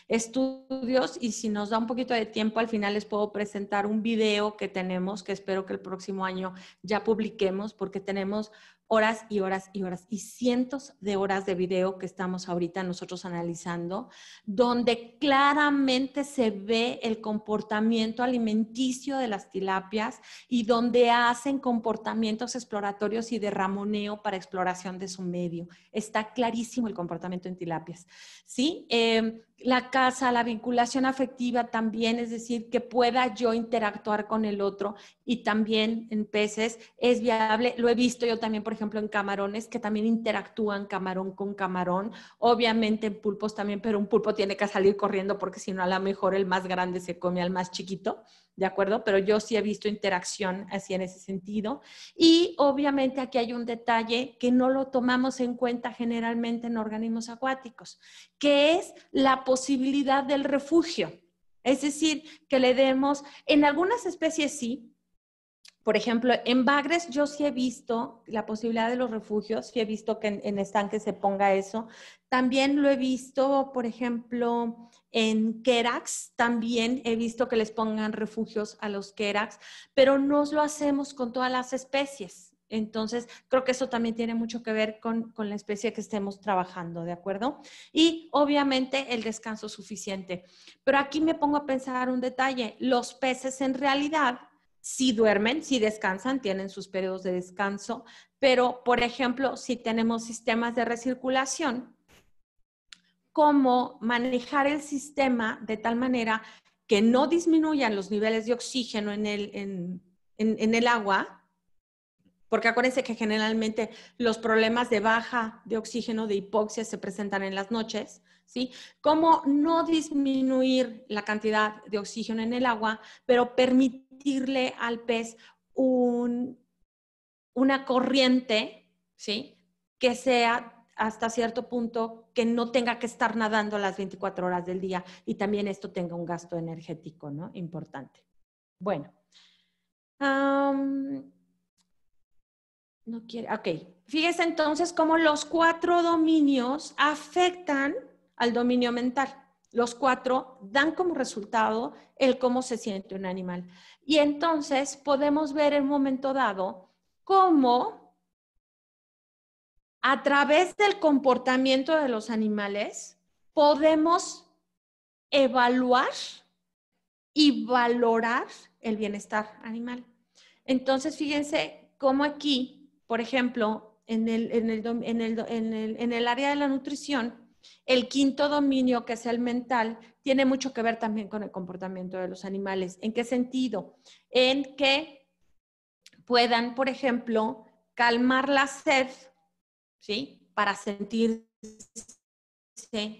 estudios y si nos da un poquito de tiempo, al final les puedo presentar un video que tenemos que espero que el próximo año ya publiquemos porque tenemos horas y horas y horas y cientos de horas de video que estamos ahorita nosotros analizando, donde claramente se ve el comportamiento alimenticio de las tilapias y donde hacen comportamientos exploratorios y de ramoneo para exploración de su medio. Está clarísimo el comportamiento en tilapias. ¿sí? Em, la casa, la vinculación afectiva también, es decir, que pueda yo interactuar con el otro y también en peces es viable. Lo he visto yo también, por ejemplo, en camarones, que también interactúan camarón con camarón. Obviamente en pulpos también, pero un pulpo tiene que salir corriendo porque si no, a lo mejor el más grande se come al más chiquito. ¿de acuerdo? Pero yo sí he visto interacción así en ese sentido. Y obviamente aquí hay un detalle que no lo tomamos en cuenta generalmente en organismos acuáticos, que es la posibilidad del refugio. Es decir, que le demos, en algunas especies sí, por ejemplo, en Bagres yo sí he visto la posibilidad de los refugios, sí he visto que en, estanques se ponga eso. También lo he visto, por ejemplo, en Kerax, también he visto que les pongan refugios a los Kerax, pero no lo hacemos con todas las especies. Entonces, creo que eso también tiene mucho que ver con, con, la especie que estemos trabajando, ¿de acuerdo? Y obviamente el descanso suficiente. Pero aquí me pongo a pensar un detalle, los peces en realidad si duermen, si descansan, tienen sus periodos de descanso, pero por ejemplo, si tenemos sistemas de recirculación, cómo manejar el sistema de tal manera que no disminuyan los niveles de oxígeno en el, agua, porque acuérdense que generalmente los problemas de baja de oxígeno, de hipoxia, se presentan en las noches, ¿sí? Cómo no disminuir la cantidad de oxígeno en el agua, pero permitirle al pez una corriente, ¿sí? Que sea hasta cierto punto que no tenga que estar nadando las 24 horas del día y también esto tenga un gasto energético, ¿no? Importante. Bueno. no quiere, ok. Fíjese entonces cómo los cuatro dominios afectan al dominio mental. Los cuatro dan como resultado el cómo se siente un animal. Y entonces podemos ver en un momento dado cómo a través del comportamiento de los animales podemos evaluar y valorar el bienestar animal. Entonces, fíjense cómo aquí, por ejemplo, en el, en el, en el área de la nutrición, el quinto dominio, que es el mental, tiene mucho que ver también con el comportamiento de los animales. ¿En qué sentido? En que puedan, por ejemplo, calmar la sed, ¿sí? Para sentirse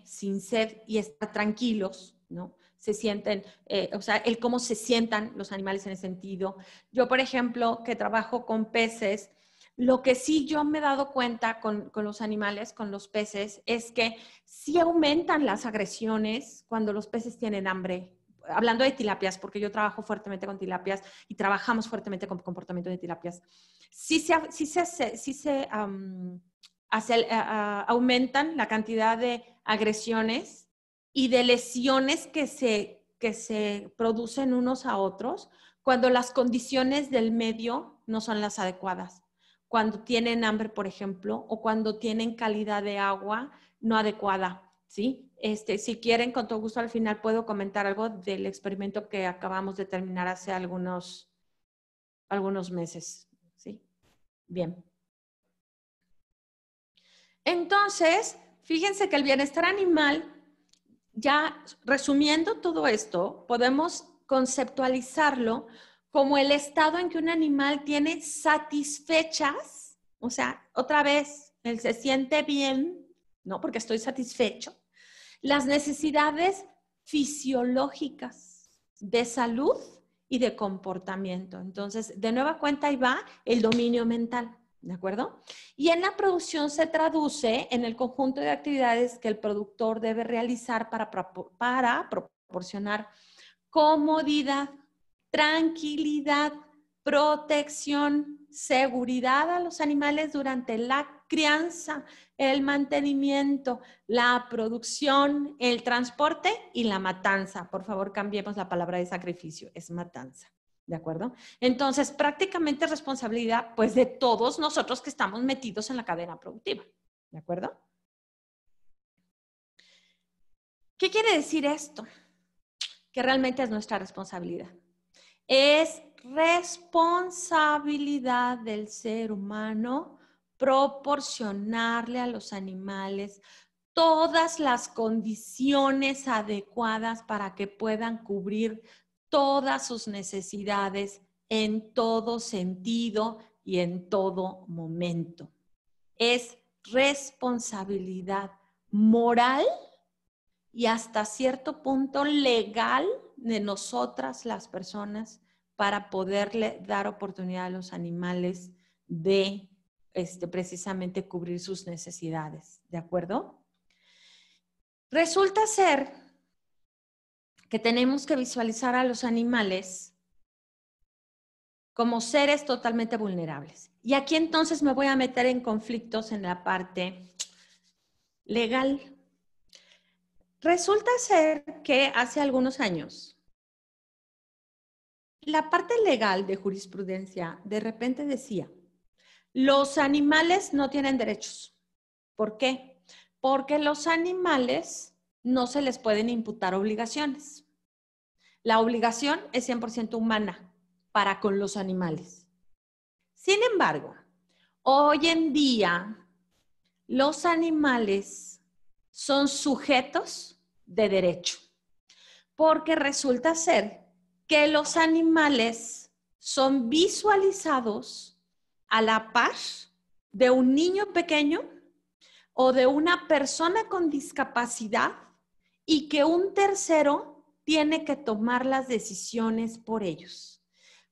sin sed y estar tranquilos, ¿no? se sienten, eh, o sea, el cómo se sientan los animales en ese sentido. Yo, por ejemplo, que trabajo con peces, lo que sí yo me he dado cuenta con, los animales, con los peces, es que sí aumentan las agresiones cuando los peces tienen hambre. Hablando de tilapias, porque yo trabajo fuertemente con tilapias y trabajamos fuertemente con comportamiento de tilapias, sí se, se, se eh, ah, aumentan la cantidad de agresiones y de lesiones que se, que se producen unos a otros cuando las condiciones del medio no son las adecuadas cuando tienen hambre, por ejemplo, o cuando tienen calidad de agua no adecuada, ¿sí? Este, si quieren, con todo gusto al final puedo comentar algo del experimento que acabamos de terminar hace algunos, algunos meses, ¿sí? Bien. Entonces, fíjense que el bienestar animal, ya resumiendo todo esto, podemos conceptualizarlo como el estado en que un animal tiene satisfechas, o sea, otra vez, él se siente bien, ¿no? Porque estoy satisfecho, las necesidades fisiológicas de salud y de comportamiento. Entonces, de nueva cuenta ahí va el dominio mental, ¿de acuerdo? Y en la producción se traduce en el conjunto de actividades que el productor debe realizar para, para proporcionar comodidad tranquilidad, protección, seguridad a los animales durante la crianza, el mantenimiento, la producción, el transporte y la matanza. Por favor, cambiemos la palabra de sacrificio, es matanza. ¿De acuerdo? Entonces, prácticamente responsabilidad pues de todos nosotros que estamos metidos en la cadena productiva. ¿De acuerdo? ¿Qué quiere decir esto? Que realmente es nuestra responsabilidad. Es responsabilidad del ser humano proporcionarle a los animales todas las condiciones adecuadas para que puedan cubrir todas sus necesidades en todo sentido y en todo momento. Es responsabilidad moral y hasta cierto punto legal de nosotras las personas para poderle dar oportunidad a los animales de este, precisamente cubrir sus necesidades, ¿de acuerdo? Resulta ser que tenemos que visualizar a los animales como seres totalmente vulnerables. Y aquí entonces me voy a meter en conflictos en la parte legal, Resulta ser que hace algunos años, la parte legal de jurisprudencia de repente decía, los animales no tienen derechos. ¿Por qué? Porque los animales no se les pueden imputar obligaciones. La obligación es 100% humana para con los animales. Sin embargo, hoy en día los animales son sujetos de derecho, porque resulta ser que los animales son visualizados a la par de un niño pequeño o de una persona con discapacidad y que un tercero tiene que tomar las decisiones por ellos.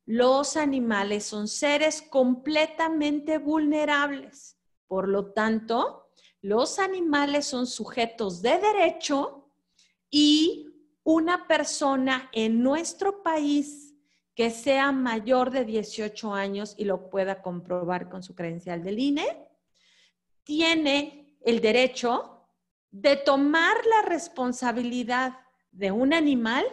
Los animales son seres completamente vulnerables, por lo tanto, los animales son sujetos de derecho y una persona en nuestro país que sea mayor de 18 años y lo pueda comprobar con su credencial del INE, tiene el derecho de tomar la responsabilidad de un animal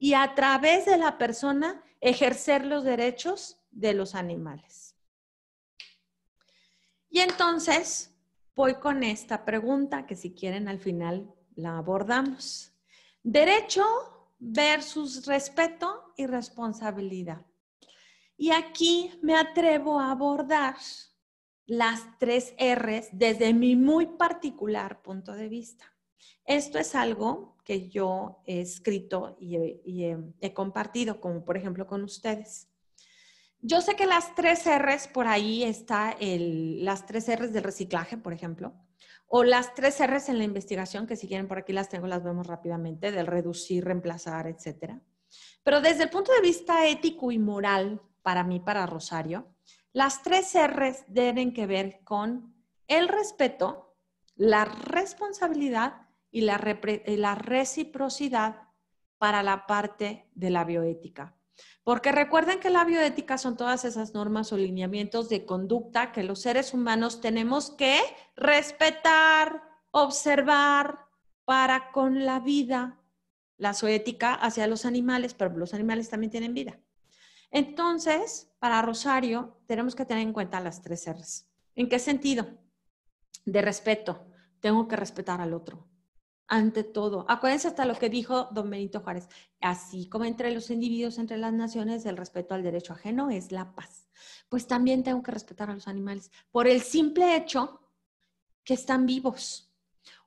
y a través de la persona ejercer los derechos de los animales. Y entonces, voy con esta pregunta que si quieren al final la abordamos. Derecho versus respeto y responsabilidad. Y aquí me atrevo a abordar las tres R's desde mi muy particular punto de vista. Esto es algo que yo he escrito y he, compartido, como por ejemplo con ustedes. Yo sé que las tres R's por ahí está las tres R's del reciclaje, por ejemplo, o las tres R's en la investigación, que si quieren por aquí las tengo, las vemos rápidamente, del reducir, reemplazar, etcétera. Pero desde el punto de vista ético y moral, para mí, para Rosario, las tres R's deben que ver con el respeto, la responsabilidad y la, la reciprocidad para la parte de la bioética. Porque recuerden que la bioética son todas esas normas o lineamientos de conducta que los seres humanos tenemos que respetar, observar para con la vida. La zoética hacia los animales, pero los animales también tienen vida. Entonces, para Rosario, tenemos que tener en cuenta las tres R's. ¿En qué sentido? De respeto. Tengo que respetar al otro ante todo. Acuérdense hasta lo que dijo don Benito Juárez. Así como entre los individuos, entre las naciones, el respeto al derecho ajeno es la paz. Pues también tengo que respetar a los animales por el simple hecho que están vivos.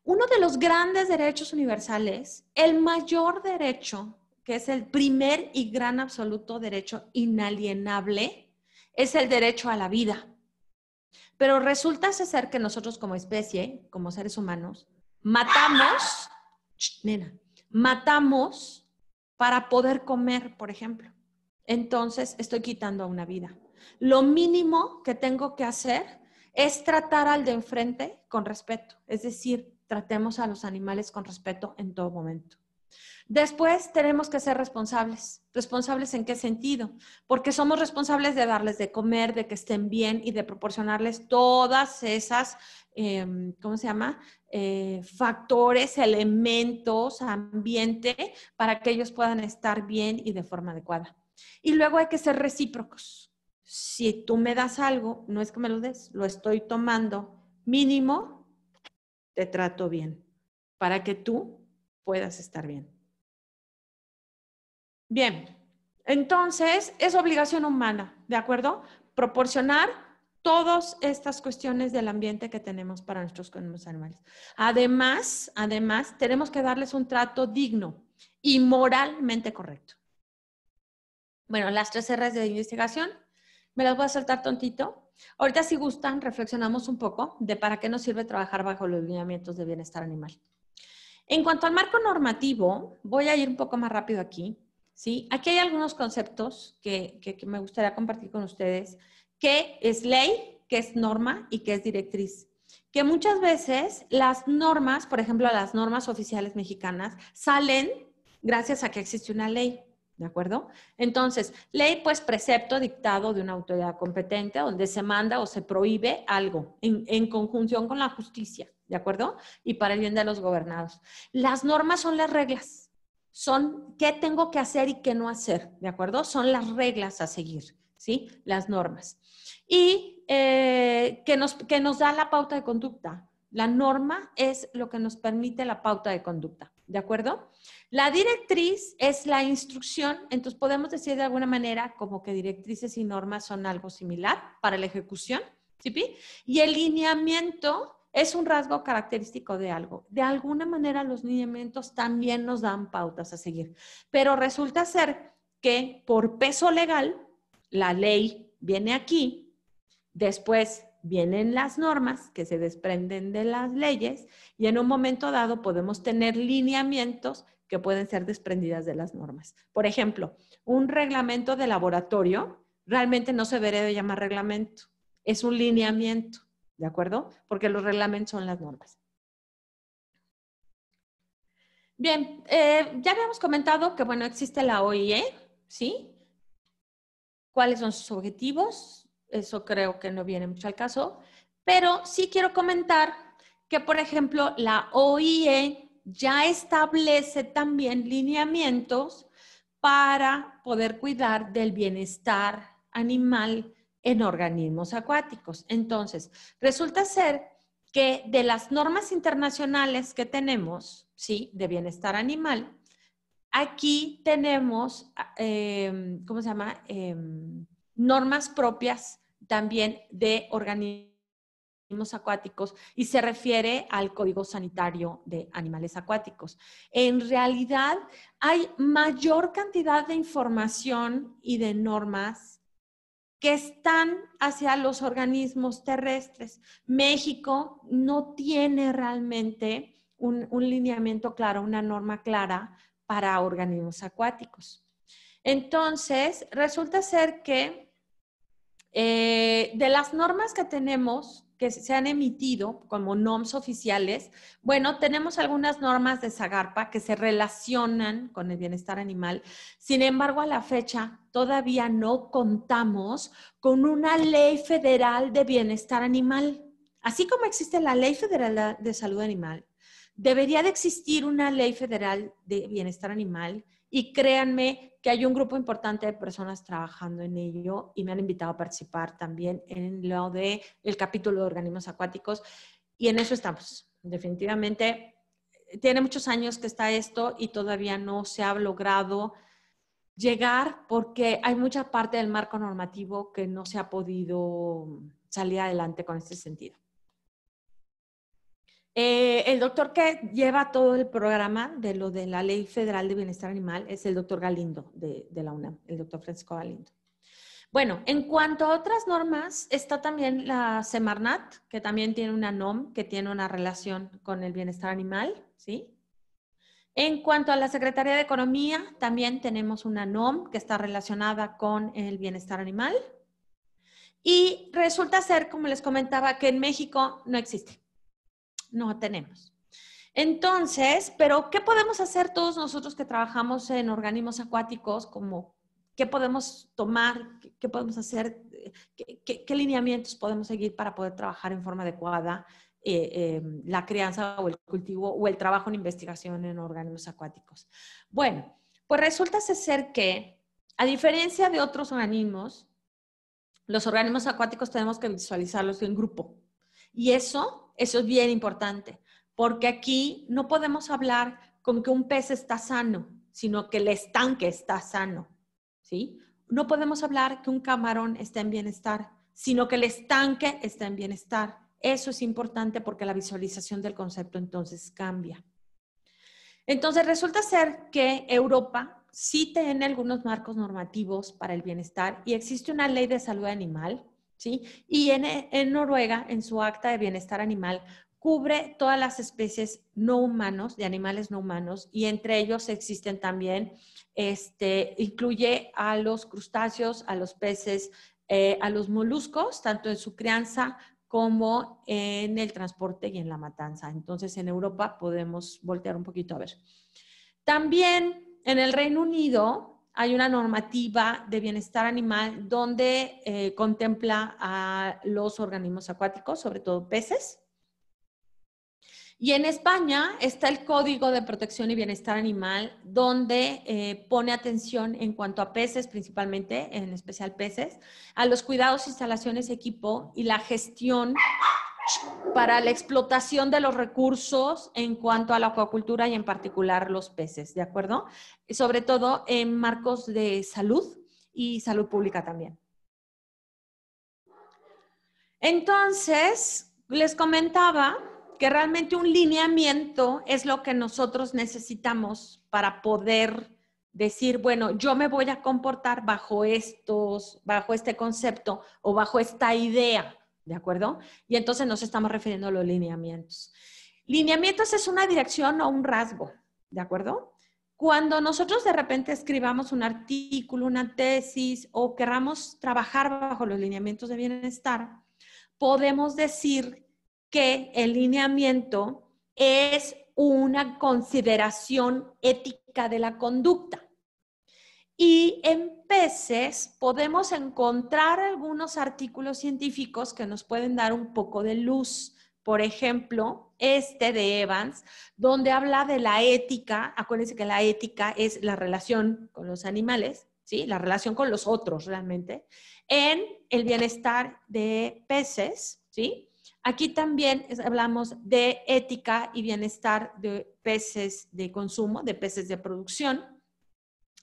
Uno de los grandes derechos universales, el mayor derecho, que es el primer y gran absoluto derecho inalienable, es el derecho a la vida. Pero resulta ser que nosotros como especie, como seres humanos, matamos, nena, matamos para poder comer, por ejemplo. Entonces estoy quitando a una vida. Lo mínimo que tengo que hacer es tratar al de enfrente con respeto, es decir, tratemos a los animales con respeto en todo momento. Después tenemos que ser responsables. ¿Responsables en qué sentido? Porque somos responsables de darles de comer, de que estén bien y de proporcionarles todas esas, em, ¿cómo se llama? Eh, factores, elementos, ambiente para que ellos puedan estar bien y de forma adecuada. Y luego hay que ser recíprocos. Si tú me das algo, no es que me lo des, lo estoy tomando mínimo, te trato bien para que tú puedas estar bien. Bien, entonces es obligación humana, ¿de acuerdo? Proporcionar todas estas cuestiones del ambiente que tenemos para nuestros animales. Además, además, tenemos que darles un trato digno y moralmente correcto. Bueno, las tres R's de investigación, me las voy a saltar tontito. Ahorita si gustan, reflexionamos un poco de para qué nos sirve trabajar bajo los lineamientos de bienestar animal. En cuanto al marco normativo, voy a ir un poco más rápido aquí. ¿sí? Aquí hay algunos conceptos que, me gustaría compartir con ustedes. Que es ley? que es norma? ¿Y que es directriz? que muchas veces las normas, por ejemplo, las normas oficiales mexicanas, salen gracias a que existe una ley, ¿de acuerdo? Entonces, ley, pues precepto dictado de una autoridad competente donde se manda o se prohíbe algo en conjunción con la justicia. ¿de acuerdo? Y para el bien de los gobernados. Las normas son las reglas, son qué tengo que hacer y qué no hacer, ¿de acuerdo? Son las reglas a seguir, ¿sí? Las normas. Y eh, que, nos, que nos da la pauta de conducta. La norma es lo que nos permite la pauta de conducta, ¿de acuerdo? La directriz es la instrucción, entonces podemos decir de alguna manera como que directrices y normas son algo similar para la ejecución, ¿sí? Y el lineamiento es un rasgo característico de algo. De alguna manera los lineamientos también nos dan pautas a seguir, pero resulta ser que por peso legal, la ley viene aquí, después vienen las normas que se desprenden de las leyes y en un momento dado podemos tener lineamientos que pueden ser desprendidas de las normas. Por ejemplo, un reglamento de laboratorio realmente no se debería llamar reglamento, es un lineamiento. ¿de acuerdo? Porque los reglamentos son las normas. Bien, eh, ya habíamos comentado que, bueno, existe la OIE, ¿sí? ¿Cuáles son sus objetivos? Eso creo que no viene mucho al caso, pero sí quiero comentar que, por ejemplo, la OIE ya establece también lineamientos para poder cuidar del bienestar animal en organismos acuáticos. Entonces, resulta ser que de las normas internacionales que tenemos, ¿sí? De bienestar animal, aquí tenemos, ah, em, ¿cómo se llama? Em, normas propias también de organismos acuáticos y se refiere al Código Sanitario de Animales Acuáticos. En realidad, hay mayor cantidad de información y de normas que están hacia los organismos terrestres. México no tiene realmente un, lineamiento claro, una norma clara para organismos acuáticos. Entonces, resulta ser que eh, de las normas que tenemos, que se han emitido como NOMS oficiales, bueno, tenemos algunas normas de Zagarpa que se relacionan con el bienestar animal. Sin embargo, a la fecha todavía no contamos con una ley federal de bienestar animal. Así como existe la Ley Federal de Salud Animal, debería de existir una ley federal de bienestar animal y créanme que hay un grupo importante de personas trabajando en ello y me han invitado a participar también en lo de el capítulo de organismos acuáticos y en eso estamos. Definitivamente, tiene muchos años que está esto y todavía no se ha logrado llegar porque hay mucha parte del marco normativo que no se ha podido salir adelante con este sentido. Eh, el doctor que lleva todo el programa de lo de la Ley Federal de Bienestar Animal es el doctor Galindo de, la UNAM, el doctor Francisco Galindo. Bueno, en cuanto a otras normas, está también la Semarnat, que también tiene una NOM, que tiene una relación con el bienestar animal, ¿sí? En cuanto a la Secretaría de Economía, también tenemos una NOM que está relacionada con el bienestar animal. Y resulta ser, como les comentaba, que en México no existe no tenemos. Entonces, pero ¿qué podemos hacer todos nosotros que trabajamos en organismos acuáticos? Como, ¿Qué podemos tomar? ¿Qué, podemos hacer? ¿Qué, lineamientos podemos seguir para poder trabajar en forma adecuada eh, em, la crianza o el cultivo o el trabajo en investigación en organismos acuáticos? Bueno, pues resulta ser que, a diferencia de otros organismos, los organismos acuáticos tenemos que visualizarlos en grupo. Y eso eso es bien importante, porque aquí no podemos hablar con que un pez está sano, sino que el estanque está sano, ¿sí? No podemos hablar que un camarón está en bienestar, sino que el estanque está en bienestar. Eso es importante porque la visualización del concepto entonces cambia. Entonces resulta ser que Europa sí tiene algunos marcos normativos para el bienestar y existe una ley de salud animal y e, en, Noruega, en su acta de bienestar animal, cubre todas las especies no humanos, de animales no humanos, y entre ellos existen también, este, incluye a los crustáceos, a los peces, eh, a los moluscos, tanto en su crianza como en el transporte y en la matanza. Entonces, en Europa podemos voltear un poquito a ver. También en el Reino Unido hay una normativa de bienestar animal donde eh, contempla a los organismos acuáticos, sobre todo peces. Y en España está el Código de Protección y Bienestar Animal, donde eh, pone atención en cuanto a peces, principalmente, en especial peces, a los cuidados, instalaciones, equipo y la gestión para la explotación de los recursos en cuanto a la acuacultura y en particular los peces, ¿de acuerdo? Sobre todo en marcos de salud y salud pública también. Entonces, les comentaba que realmente un lineamiento es lo que nosotros necesitamos para poder decir, bueno, yo me voy a comportar bajo estos, bajo este concepto o bajo esta idea, ¿de acuerdo? Y entonces nos estamos refiriendo a los lineamientos. Lineamientos es una dirección o un rasgo, ¿de acuerdo? Cuando nosotros de repente escribamos un artículo, una tesis o querramos trabajar bajo los lineamientos de bienestar, podemos decir que el lineamiento es una consideración ética de la conducta. Y en peces podemos encontrar algunos artículos científicos que nos pueden dar un poco de luz. Por ejemplo, este de Evans, donde habla de la ética. Acuérdense que la ética es la relación con los animales, ¿sí? la relación con los otros realmente, en el bienestar de peces. ¿sí? Aquí también hablamos de ética y bienestar de peces de consumo, de peces de producción.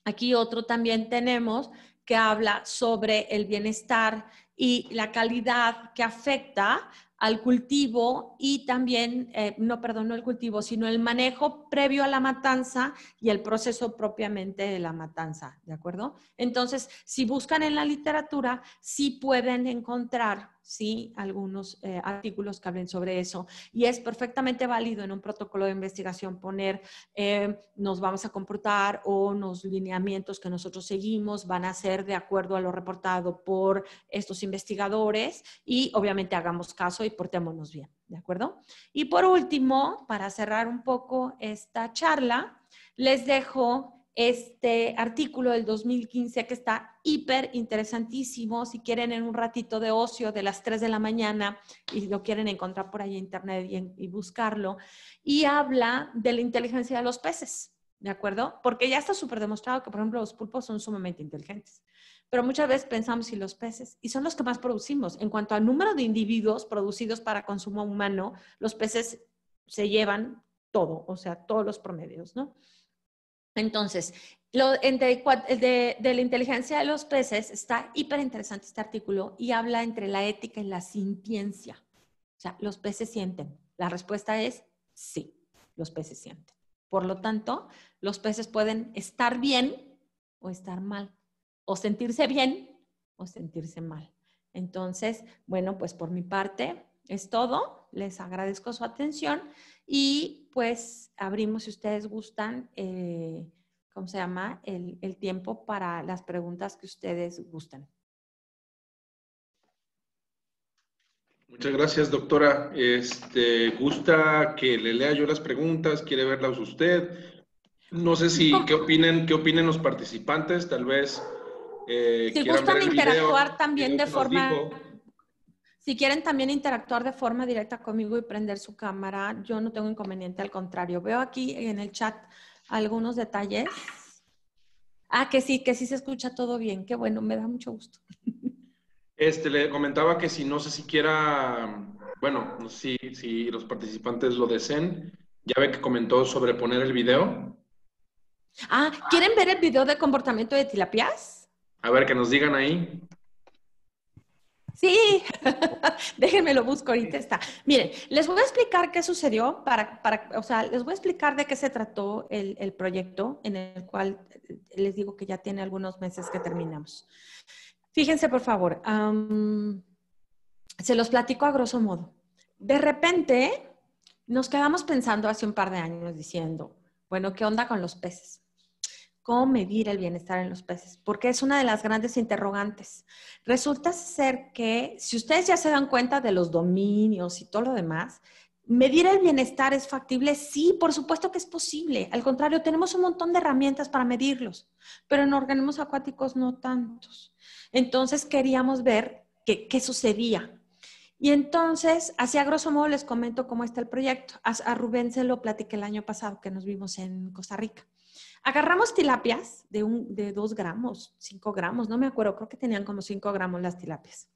Aquí otro también tenemos que habla sobre el bienestar y la calidad que afecta al cultivo y también, eh, no, perdón, no el cultivo, sino el manejo previo a la matanza y el proceso propiamente de la matanza, ¿de acuerdo? Entonces, si buscan en la literatura, sí pueden encontrar sí algunos eh, artículos que hablen sobre eso. Y es perfectamente válido en un protocolo de investigación poner eh, nos vamos a comportar o los lineamientos que nosotros seguimos van a ser de acuerdo a lo reportado por estos investigadores y obviamente hagamos caso y portémonos bien, ¿de acuerdo? Y por último, para cerrar un poco esta charla, les dejo este artículo del 2015 que está hiper interesantísimo. Si quieren en un ratito de ocio de las 3 de la mañana y lo quieren encontrar por ahí en internet y, buscarlo, y habla de la inteligencia de los peces. ¿De acuerdo? Porque ya está súper demostrado que, por ejemplo, los pulpos son sumamente inteligentes. Pero muchas veces pensamos en los peces, y son los que más producimos. En cuanto al número de individuos producidos para consumo humano, los peces se llevan todo, o sea, todos los promedios, ¿no? Entonces, lo, de, la inteligencia de los peces está hiper interesante este artículo y habla entre la ética y la sintiencia. O sea, los peces sienten. La respuesta es sí, los peces sienten. Por lo tanto, los peces pueden estar bien o estar mal, o sentirse bien o sentirse mal. Entonces, bueno, pues por mi parte es todo. Les agradezco su atención. Y pues abrimos, si ustedes gustan, eh, ¿cómo se llama? El, tiempo para las preguntas que ustedes gustan. Muchas gracias, doctora. Este, ¿Gusta que le lea yo las preguntas? ¿Quiere verlas usted? No sé si, ¿qué opinen, qué opinen los participantes? Tal vez... Eh, si gustan interactuar también de forma... Si quieren también interactuar de forma directa conmigo y prender su cámara, yo no tengo inconveniente, al contrario. Veo aquí en el chat algunos detalles. Ah, que sí, que sí se escucha todo bien. Qué bueno, me da mucho gusto. Este, le comentaba que si no sé siquiera, bueno, si, si los participantes lo deseen, ya ve que comentó sobre poner el video. Ah, ¿quieren ver el video de comportamiento de tilapias? A ver, que nos digan ahí. Sí, déjenme lo busco, ahorita está. Miren, les voy a explicar qué sucedió, para, para, o sea, les voy a explicar de qué se trató el, proyecto en el cual eh, les digo que ya tiene algunos meses que terminamos. Fíjense, por favor, se los platico a grosso modo. De repente nos quedamos pensando hace un par de años diciendo, bueno, ¿qué onda con los peces? cómo medir el bienestar en los peces, porque es una de las grandes interrogantes. Resulta ser que si ustedes ya se dan cuenta de los dominios y todo lo demás, ¿Medir el bienestar es factible? Sí, por supuesto que es posible. Al contrario, tenemos un montón de herramientas para medirlos, pero en organismos acuáticos no tantos. Entonces queríamos ver qué, sucedía. Y entonces, así a grosso modo les comento cómo está el proyecto. A, a Rubén se lo platiqué el año pasado que nos vimos en Costa Rica. Agarramos tilapias de, un, de 2 gramos, 5 gramos, no me acuerdo, creo que tenían como 5 gramos las tilapias.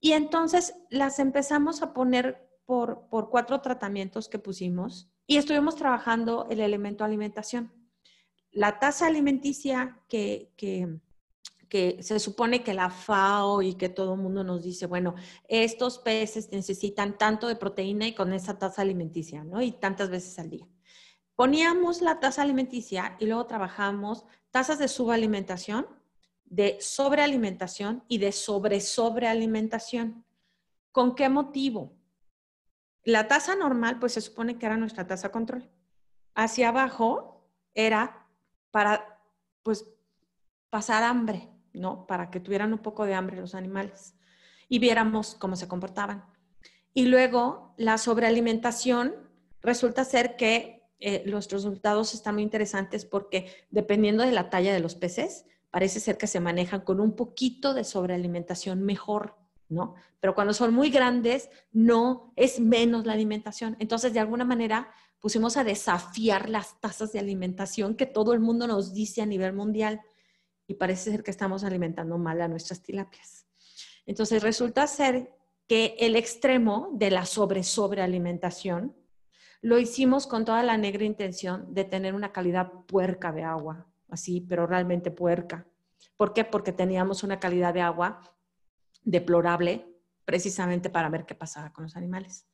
Y entonces las empezamos a poner por, por cuatro tratamientos que pusimos y estuvimos trabajando el elemento alimentación. La tasa alimenticia que, que se supone que la FAO y que todo el mundo nos dice, bueno, estos peces necesitan tanto de proteína y con esa tasa alimenticia, ¿no? Y tantas veces al día. Poníamos la tasa alimenticia y luego trabajamos tasas de subalimentación, de sobrealimentación y de sobre sobrealimentación. ¿Con qué motivo? La tasa normal, pues se supone que era nuestra tasa control. Hacia abajo era para, pues, pasar hambre, ¿no? Para que tuvieran un poco de hambre los animales y viéramos cómo se comportaban. Y luego la sobrealimentación resulta ser que eh, los resultados están muy interesantes porque dependiendo de la talla de los peces, parece ser que se manejan con un poquito de sobrealimentación mejor, ¿no? Pero cuando son muy grandes, no es menos la alimentación. Entonces, de alguna manera, pusimos a desafiar las tasas de alimentación que todo el mundo nos dice a nivel mundial y parece ser que estamos alimentando mal a nuestras tilapias. Entonces resulta ser que el extremo de la sobre sobrealimentación lo hicimos con toda la negra intención de tener una calidad puerca de agua, así, pero realmente puerca. ¿Por qué? Porque teníamos una calidad de agua deplorable precisamente para ver qué pasaba con los animales.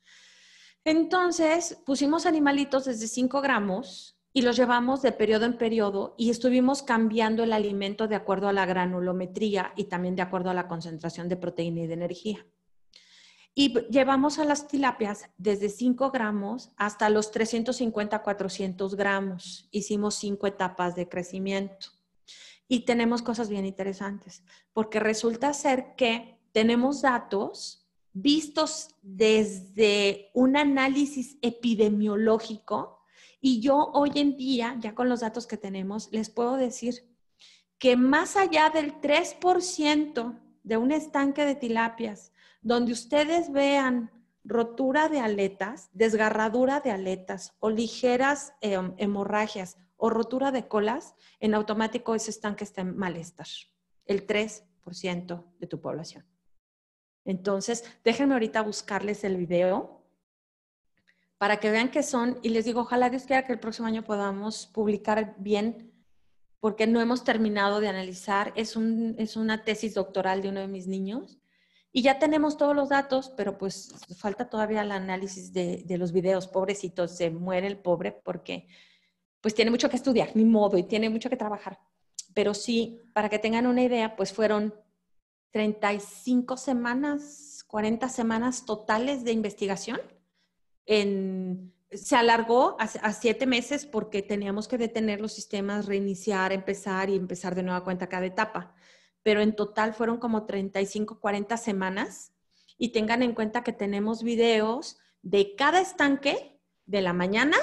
Entonces, pusimos animalitos desde 5 gramos y los llevamos de periodo en periodo y estuvimos cambiando el alimento de acuerdo a la granulometría y también de acuerdo a la concentración de proteína y de energía. Y llevamos a las tilapias desde 5 gramos hasta los 350, 400 gramos. Hicimos cinco etapas de crecimiento. Y tenemos cosas bien interesantes, porque resulta ser que tenemos datos vistos desde un análisis epidemiológico y yo hoy en día, ya con los datos que tenemos, les puedo decir que más allá del 3% de un estanque de tilapias donde ustedes vean rotura de aletas, desgarradura de aletas o ligeras em, hemorragias o rotura de colas, en automático ese estanque está en malestar, el 3% de tu población. Entonces, déjenme ahorita buscarles el video para que vean qué son y les digo, ojalá Dios quiera que el próximo año podamos publicar bien porque no hemos terminado de analizar, es una tesis doctoral de uno de mis niños y ya tenemos todos los datos, pero pues falta todavía el análisis de, los videos. Pobrecitos, se muere el pobre porque pues tiene mucho que estudiar, ni modo, y tiene mucho que trabajar. Pero sí, para que tengan una idea, pues fueron 35 semanas, 40 semanas totales de investigación. se alargó a, a, siete meses porque teníamos que detener los sistemas, reiniciar, empezar y empezar de nueva cuenta cada etapa pero en total fueron como 35, 40 semanas. Y tengan en cuenta que tenemos videos de cada estanque, de la mañana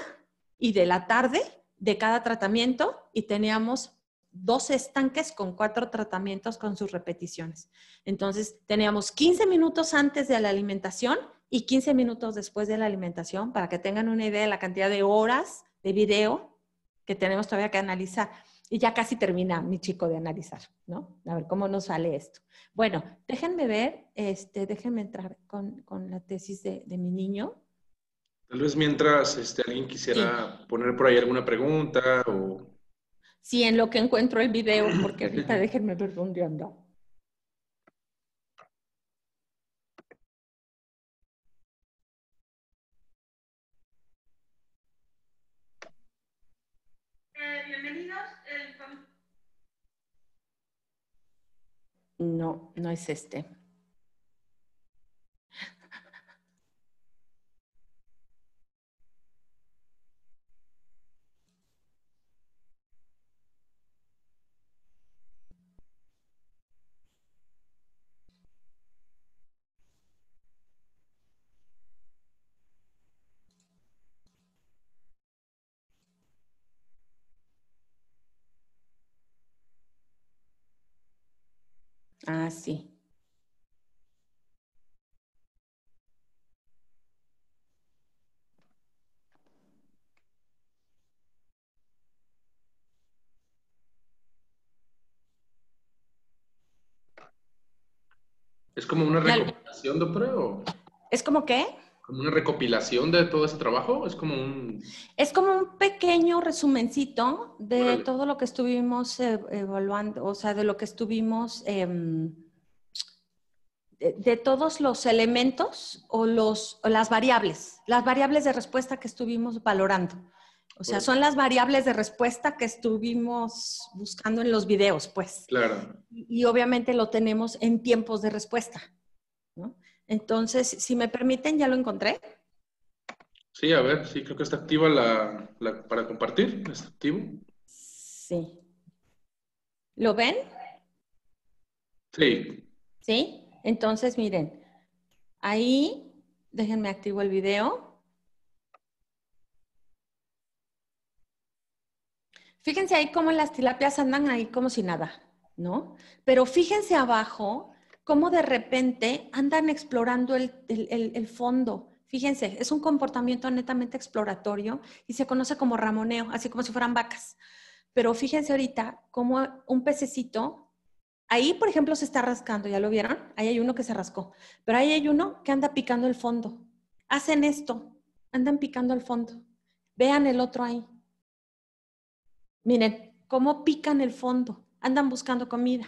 y de la tarde, de cada tratamiento, y teníamos dos estanques con cuatro tratamientos con sus repeticiones. Entonces, teníamos 15 minutos antes de la alimentación y 15 minutos después de la alimentación para que tengan una idea de la cantidad de horas de video que tenemos todavía que analizar y ya casi termina mi chico de analizar, ¿no? A ver cómo nos sale esto. Bueno, déjenme ver, este, déjenme entrar con, la tesis de, mi niño. Tal vez mientras este, alguien quisiera poner por ahí alguna pregunta o... Sí, en lo que encuentro el video, porque ahorita déjenme ver dónde anda. No, no es este. ¿Es como una recomendación, de ¿Es como qué? como una recopilación de todo ese trabajo? ¿Es como un...? Es como un pequeño resumencito de todo lo que estuvimos e, evaluando, o sea, de lo que estuvimos... Em, de, todos los elementos o, los, las variables, las variables de respuesta que estuvimos valorando. O sea, son las variables de respuesta que estuvimos buscando en los videos, pues. Claro. y obviamente lo tenemos en tiempos de respuesta. Entonces, si me permiten, ya lo encontré. Sí, a ver, sí, creo que está activa la, para compartir. Está activo. Sí. ¿Lo ven? Sí. Sí, entonces miren, ahí, déjenme activo el video. Fíjense ahí cómo las tilapias andan ahí como si nada, ¿no? Pero fíjense abajo cómo de repente andan explorando el, fondo. Fíjense, es un comportamiento netamente exploratorio y se conoce como ramoneo, así como si fueran vacas. Pero fíjense ahorita cómo un pececito, ahí por ejemplo se está rascando, ¿ya lo vieron? Ahí hay uno que se rascó, pero ahí hay uno que anda picando el fondo. Hacen esto, andan picando el fondo. Vean el otro ahí. Miren cómo pican el fondo, andan buscando comida.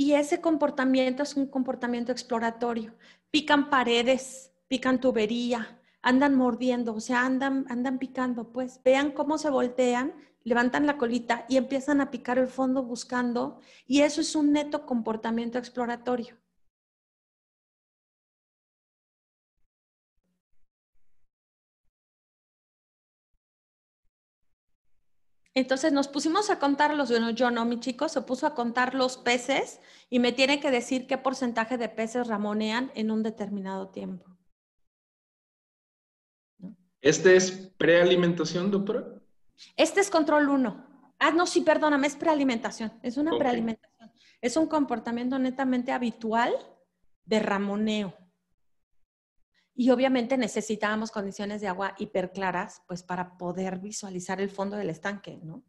Y ese comportamiento es un comportamiento exploratorio. Pican paredes, pican tubería, andan mordiendo, o sea, andan, andan picando, pues vean cómo se voltean, levantan la colita y empiezan a picar el fondo buscando. Y eso es un neto comportamiento exploratorio. Entonces nos pusimos a los, bueno, yo no, mi chico se puso a contar los peces y me tiene que decir qué porcentaje de peces ramonean en un determinado tiempo. ¿Este es prealimentación, doctora? Este es control 1. Ah, no, sí, perdóname, es prealimentación. Es una prealimentación. Es un comportamiento netamente habitual de ramoneo. Y obviamente necesitábamos condiciones de agua hiperclaras, pues para poder visualizar el fondo del estanque, ¿no?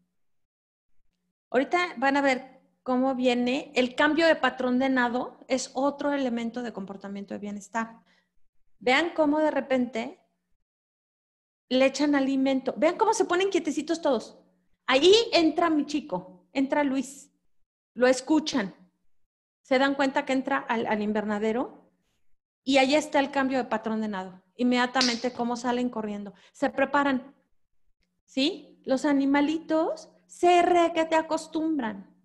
Ahorita van a ver cómo viene el cambio de patrón de nado, es otro elemento de comportamiento de bienestar. Vean cómo de repente le echan alimento. Vean cómo se ponen quietecitos todos. Ahí entra mi chico, entra Luis. Lo escuchan. Se dan cuenta que entra al invernadero y ahí está el cambio de patrón de nado. Inmediatamente, cómo salen corriendo. Se preparan. ¿Sí? Los animalitos se re que te acostumbran.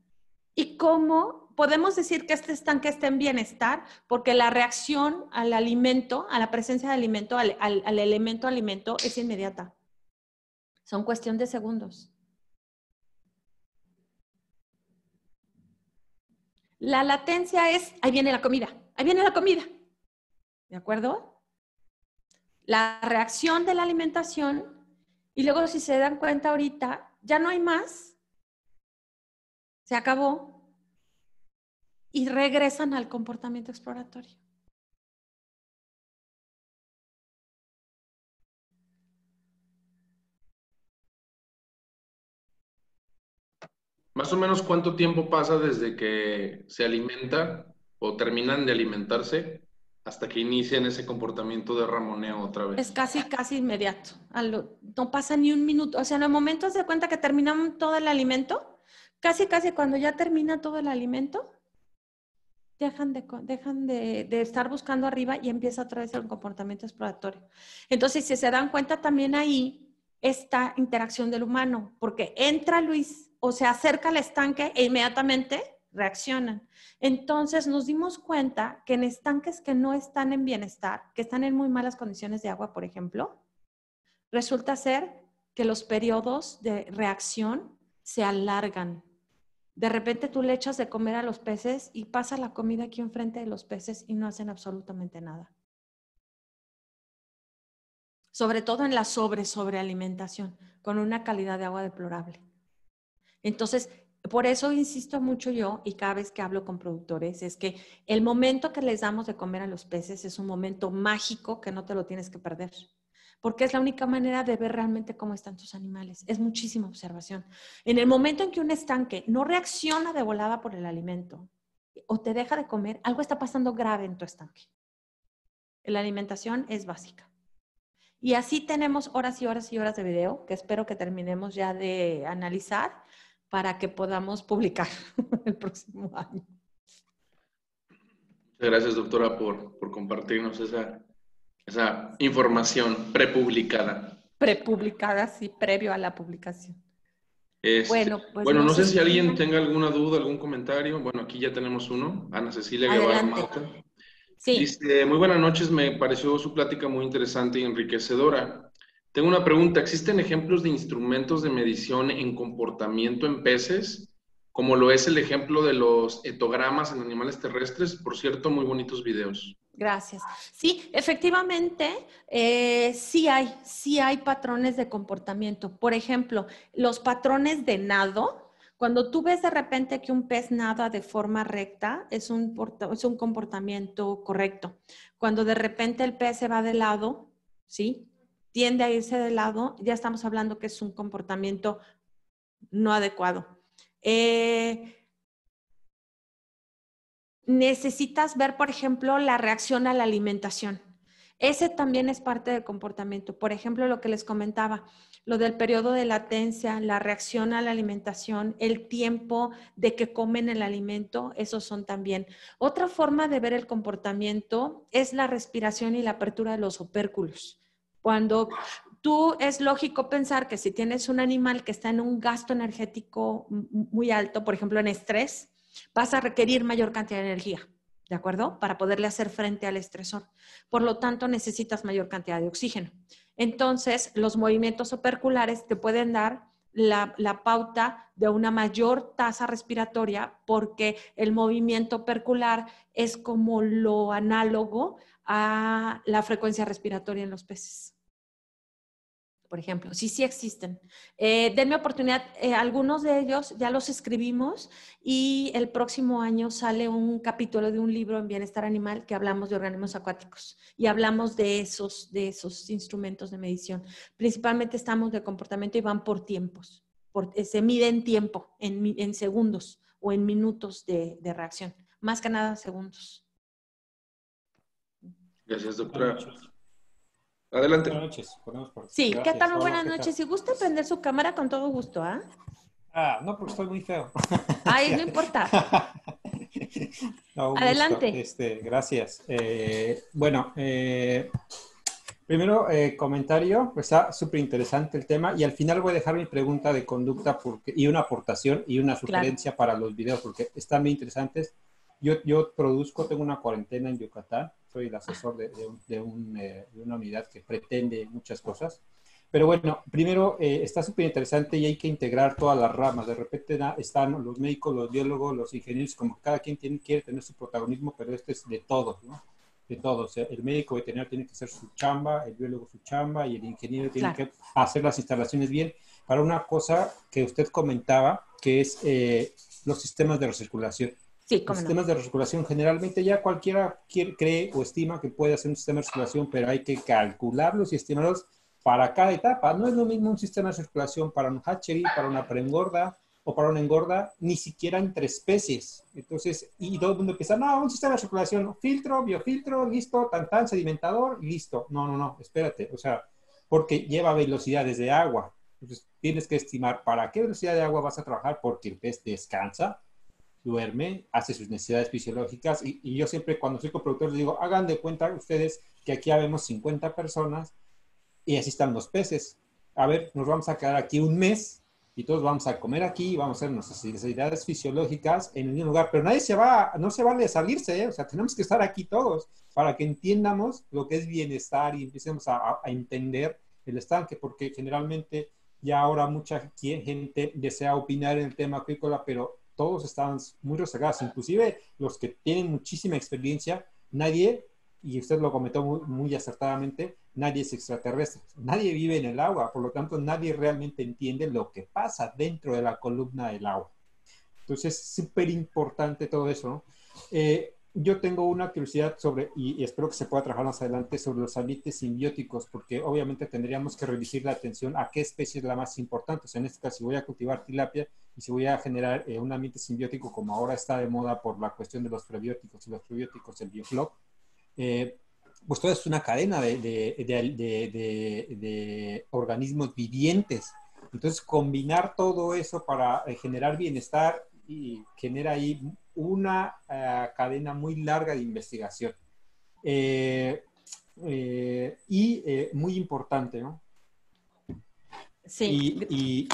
¿Y cómo podemos decir que este estanque está en bienestar? Porque la reacción al alimento, a la presencia de alimento, al elemento alimento, es inmediata. Son cuestión de segundos. La latencia es, ahí viene la comida, ahí viene la comida, ¿De acuerdo? La reacción de la alimentación y luego si se dan cuenta ahorita, ya no hay más. Se acabó. Y regresan al comportamiento exploratorio. Más o menos cuánto tiempo pasa desde que se alimenta o terminan de alimentarse hasta que inician ese comportamiento de ramoneo otra vez. Es casi, casi inmediato. No pasa ni un minuto. O sea, en el momento se cuenta que terminan todo el alimento, casi, casi cuando ya termina todo el alimento, dejan, de, de, estar buscando arriba y empieza otra vez el comportamiento exploratorio. Entonces, si se dan cuenta también ahí, esta interacción del humano, porque entra Luis o se acerca al estanque e inmediatamente reaccionan. Entonces nos dimos cuenta que en estanques que no están en bienestar, que están en muy malas condiciones de agua, por ejemplo, resulta ser que los periodos de reacción se alargan. De repente tú le echas de comer a los peces y pasa la comida aquí enfrente de los peces y no hacen absolutamente nada. Sobre todo en la sobre sobrealimentación, con una calidad de agua deplorable. Entonces, por eso insisto mucho yo y cada vez que hablo con productores es que el momento que les damos de comer a los peces es un momento mágico que no te lo tienes que perder, porque es la única manera de ver realmente cómo están tus animales. Es muchísima observación. En el momento en que un estanque no reacciona de volada por el alimento o te deja de comer, algo está pasando grave en tu estanque. La alimentación es básica. Y así tenemos horas y horas y horas de video que espero que terminemos ya de analizar para que podamos publicar el próximo año. Muchas gracias, doctora, por, por compartirnos esa, esa información prepublicada. Prepublicada, sí, previo a la publicación. Este, bueno, pues bueno, no, sé, si alguien tenga alguna duda, algún comentario. Bueno, aquí ya tenemos uno. Ana Cecilia Guevara Mata. Sí. Dice, muy buenas noches, me pareció su plática muy interesante y enriquecedora. Tengo una pregunta. ¿Existen ejemplos de instrumentos de medición en comportamiento en peces? Como lo es el ejemplo de los etogramas en animales terrestres. Por cierto, muy bonitos videos. Gracias. Sí, efectivamente, eh, sí hay, sí hay patrones de comportamiento. Por ejemplo, los patrones de nado, cuando tú ves de repente que un pez nada de forma recta, es un comportamiento correcto. Cuando de repente el pez se va de lado, ¿sí? tiende a irse de lado, ya estamos hablando que es un comportamiento no adecuado. Eh, necesitas ver, por ejemplo, la reacción a la alimentación. Ese también es parte del comportamiento. Por ejemplo, lo que les comentaba, lo del periodo de latencia, la reacción a la alimentación, el tiempo de que comen el alimento, esos son también. Otra forma de ver el comportamiento es la respiración y la apertura de los opérculos. Cuando tú es lógico pensar que si tienes un animal que está en un gasto energético muy alto, por ejemplo en estrés, vas a requerir mayor cantidad de energía, ¿de acuerdo? Para poderle hacer frente al estresor. Por lo tanto, necesitas mayor cantidad de oxígeno. Entonces, los movimientos operculares te pueden dar la, pauta de una mayor tasa respiratoria porque el movimiento percular es como lo análogo a la frecuencia respiratoria en los peces por ejemplo. Sí, sí existen. Eh, denme oportunidad, eh, algunos de ellos ya los escribimos y el próximo año sale un capítulo de un libro en bienestar animal que hablamos de organismos acuáticos y hablamos de esos, de esos instrumentos de medición. Principalmente estamos de comportamiento y van por tiempos, eh, se mide en tiempo, en, segundos o en minutos de, de reacción, más que nada segundos. Gracias, doctora. Adelante. Buenas noches. Sí, ¿qué tal? Buenas noches. Si gusta prender su cámara, con todo gusto, ¿ah? Ah, no, porque estoy muy feo. Ay, no importa. Adelante. Este, gracias. Eh, bueno, eh, primero eh, comentario, pues está súper interesante el tema y al final voy a dejar mi pregunta de conducta porque, y una aportación y una sugerencia para los videos porque están bien interesantes. Yo, yo produzco, tengo una cuarentena en Yucatán soy el asesor eh, de, una unidad que pretende muchas cosas. Pero bueno, primero eh, está súper interesante y hay que integrar todas las ramas. De repente están los médicos, los biólogos, los ingenieros, como cada quien tiene, quiere tener su protagonismo, pero este es de todos, ¿no? De todos. O sea, el médico veterinario tiene que hacer su chamba, el biólogo su chamba y el ingeniero tiene que hacer las instalaciones bien. Para una cosa que usted comentaba, que es eh, los sistemas de recirculación los sistemas de recirculación. Generalmente ya cualquiera cree o estima que puede hacer un sistema de recirculación pero hay que calcularlos y estimarlos para cada etapa. No es lo mismo un sistema de recirculación para un hatchery, para una preengorda o para una engorda, ni siquiera entre especies. Entonces, y todo el mundo no, un sistema de circulación, filtro, biofiltro, listo, tan tan, sedimentador, listo. No, no, no, espérate. O sea, porque lleva velocidades de agua. Entonces, tienes que estimar para qué velocidad de agua vas a trabajar, porque el pez descansa, duerme, hace sus necesidades fisiológicas y, yo siempre cuando soy coproductor les digo, hagan de cuenta ustedes que aquí habemos 50 personas y así están los peces. A ver, nos vamos a quedar aquí un mes y todos vamos a comer aquí, y vamos a hacer nuestras necesidades fisiológicas en un lugar, pero nadie se va, no se vale salirse, ¿eh? o sea, tenemos que estar aquí todos para que entiendamos lo que es bienestar y empecemos a, entender el estanque, porque generalmente ya ahora mucha gente desea opinar en el tema agrícola pero todos estaban muy rezagados, inclusive los que tienen muchísima experiencia, nadie, y usted lo comentó muy, acertadamente, nadie es extraterrestre, nadie vive en el agua, por lo tanto nadie realmente entiende lo que pasa dentro de la columna del agua. Entonces, súper importante todo eso, eh, yo tengo una curiosidad sobre, y, espero que se pueda trabajar más adelante, sobre los ambientes simbióticos, porque obviamente tendríamos que revisar la atención a qué especie es la más importante. O sea, en este caso, si voy a cultivar tilapia, y si voy a generar eh, un ambiente simbiótico como ahora está de moda por la cuestión de los prebióticos y los prebióticos, el biofloc, eh, pues todo es una cadena de, organismos vivientes. Entonces, combinar todo eso para eh, generar bienestar y genera ahí una cadena muy larga de investigación. y muy importante, ¿no? Sí. y,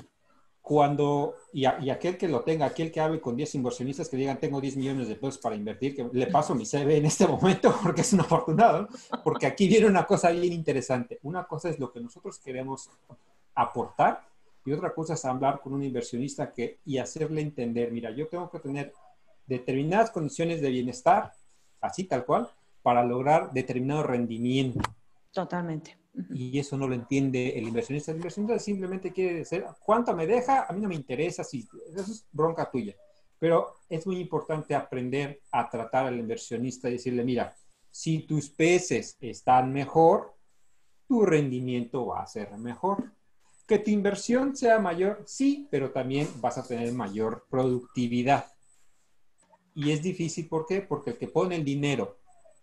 cuando, y, aquel que lo tenga, aquel que hable con 10 inversionistas que digan, tengo 10 millones de pesos para invertir, que le paso mi CV en este momento porque es un afortunado, porque aquí viene una cosa bien interesante. Una cosa es lo que nosotros queremos aportar y otra cosa es hablar con un inversionista que, y hacerle entender, mira, yo tengo que tener determinadas condiciones de bienestar, así tal cual, para lograr determinado rendimiento. Totalmente y eso no lo entiende el inversionista. El inversionista simplemente quiere decir, cuánto me deja, a mí no me interesa, si, eso es bronca tuya. Pero es muy importante aprender a tratar al inversionista y decirle, mira, si tus peces están mejor, tu rendimiento va a ser mejor. Que tu inversión sea mayor, sí, pero también vas a tener mayor productividad. Y es difícil, ¿por qué? Porque el que pone el dinero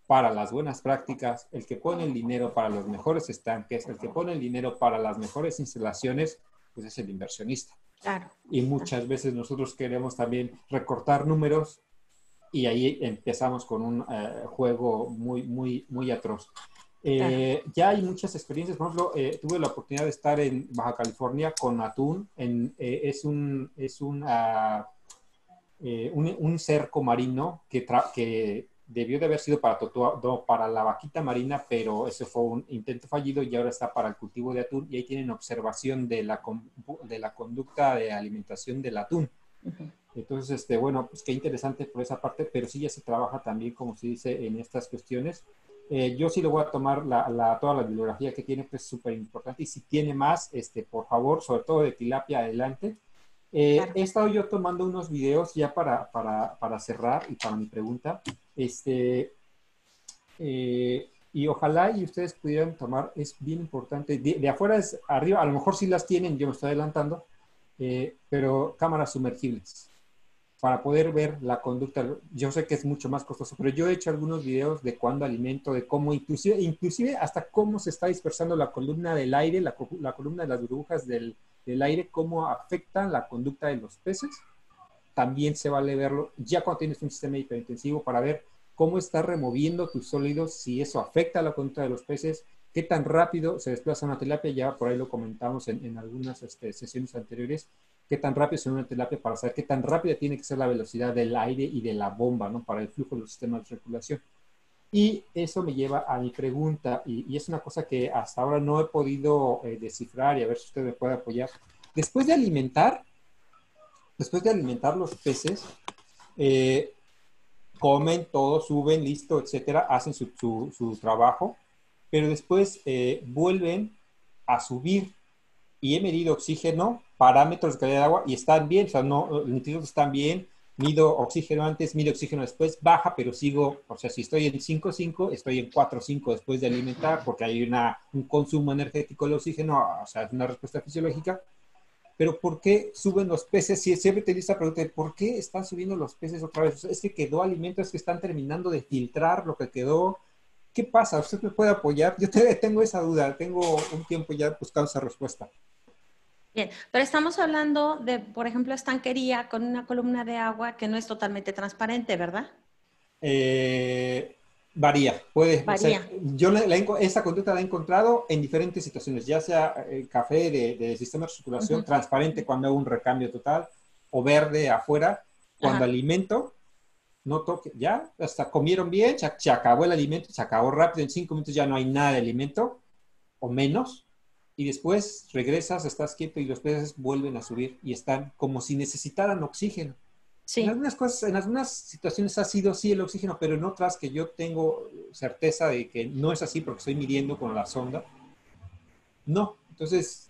para las buenas prácticas, el que pone el dinero para los mejores estanques, el que pone el dinero para las mejores instalaciones, pues es el inversionista. Claro. Y muchas veces nosotros queremos también recortar números y ahí empezamos con un eh, juego muy, muy, muy atroz. Eh, ya hay muchas experiencias, por ejemplo, eh, tuve la oportunidad de estar en Baja California con Atún, en, es un, es un, un, cerco marino que, que debió de haber sido para, para la vaquita marina, pero ese fue un intento fallido y ahora está para el cultivo de atún y ahí tienen observación de la, de la conducta de alimentación del atún. Entonces, este, bueno, pues qué interesante por esa parte, pero sí ya se trabaja también, como se dice, en estas cuestiones. Eh, yo sí le voy a tomar la, toda la bibliografía que tiene, pues súper importante. Y si tiene más, este, por favor, sobre todo de tilapia adelante, eh, he estado yo tomando unos videos ya para, para, cerrar y para mi pregunta. Este, eh, y ojalá y ustedes pudieran tomar, es bien importante, de, afuera es arriba, a lo mejor si las tienen, yo me estoy adelantando, eh, pero cámaras sumergibles para poder ver la conducta. Yo sé que es mucho más costoso, pero yo he hecho algunos videos de cuándo alimento, de cómo, inclusive, inclusive hasta cómo se está dispersando la columna del aire, la, la columna de las burbujas del, el aire, cómo afecta la conducta de los peces. También se vale verlo ya cuando tienes un sistema hiperintensivo para ver cómo está removiendo tus sólidos, si eso afecta la conducta de los peces, qué tan rápido se desplaza una tilapia, ya por ahí lo comentamos en, algunas este, sesiones anteriores, qué tan rápido se una tilapia para saber qué tan rápida tiene que ser la velocidad del aire y de la bomba, ¿no? Para el flujo de los sistemas de circulación. Y eso me lleva a mi pregunta, y, es una cosa que hasta ahora no he podido eh, descifrar y a ver si usted me puede apoyar. Después de alimentar, después de alimentar los peces, eh, comen todo, suben, listo, etcétera, hacen su, trabajo, pero después eh, vuelven a subir y he medido oxígeno, parámetros de calidad de agua y están bien, o sea, no, los nutrientes están bien, mido oxígeno antes, mido oxígeno después, baja, pero sigo, o sea, si estoy en 5.5, estoy en 4.5 después de alimentar, porque hay una, un consumo energético del oxígeno, o sea, es una respuesta fisiológica. Pero ¿por qué suben los peces? Si siempre te esta pregunta por qué están subiendo los peces otra vez. O es que quedó alimento, es que están terminando de filtrar lo que quedó. ¿Qué pasa? ¿Usted me puede apoyar? Yo tengo esa duda, tengo un tiempo ya buscando esa respuesta. Bien, pero estamos hablando de, por ejemplo, estanquería con una columna de agua que no es totalmente transparente, ¿verdad? Eh, varía, puede. Varía. yo la, esa conducta la he encontrado en diferentes situaciones, ya sea el eh, café de, sistema de circulación transparente cuando hago un recambio total o verde afuera cuando alimento. No toque, ya, hasta comieron bien, se acabó el alimento, se acabó rápido, en cinco minutos ya no hay nada de alimento o menos y después regresas, estás quieto y los peces vuelven a subir y están como si necesitaran oxígeno. Sí. En algunas cosas, en algunas situaciones ha sido así el oxígeno, pero en otras que yo tengo certeza de que no es así porque estoy midiendo con la sonda. No, entonces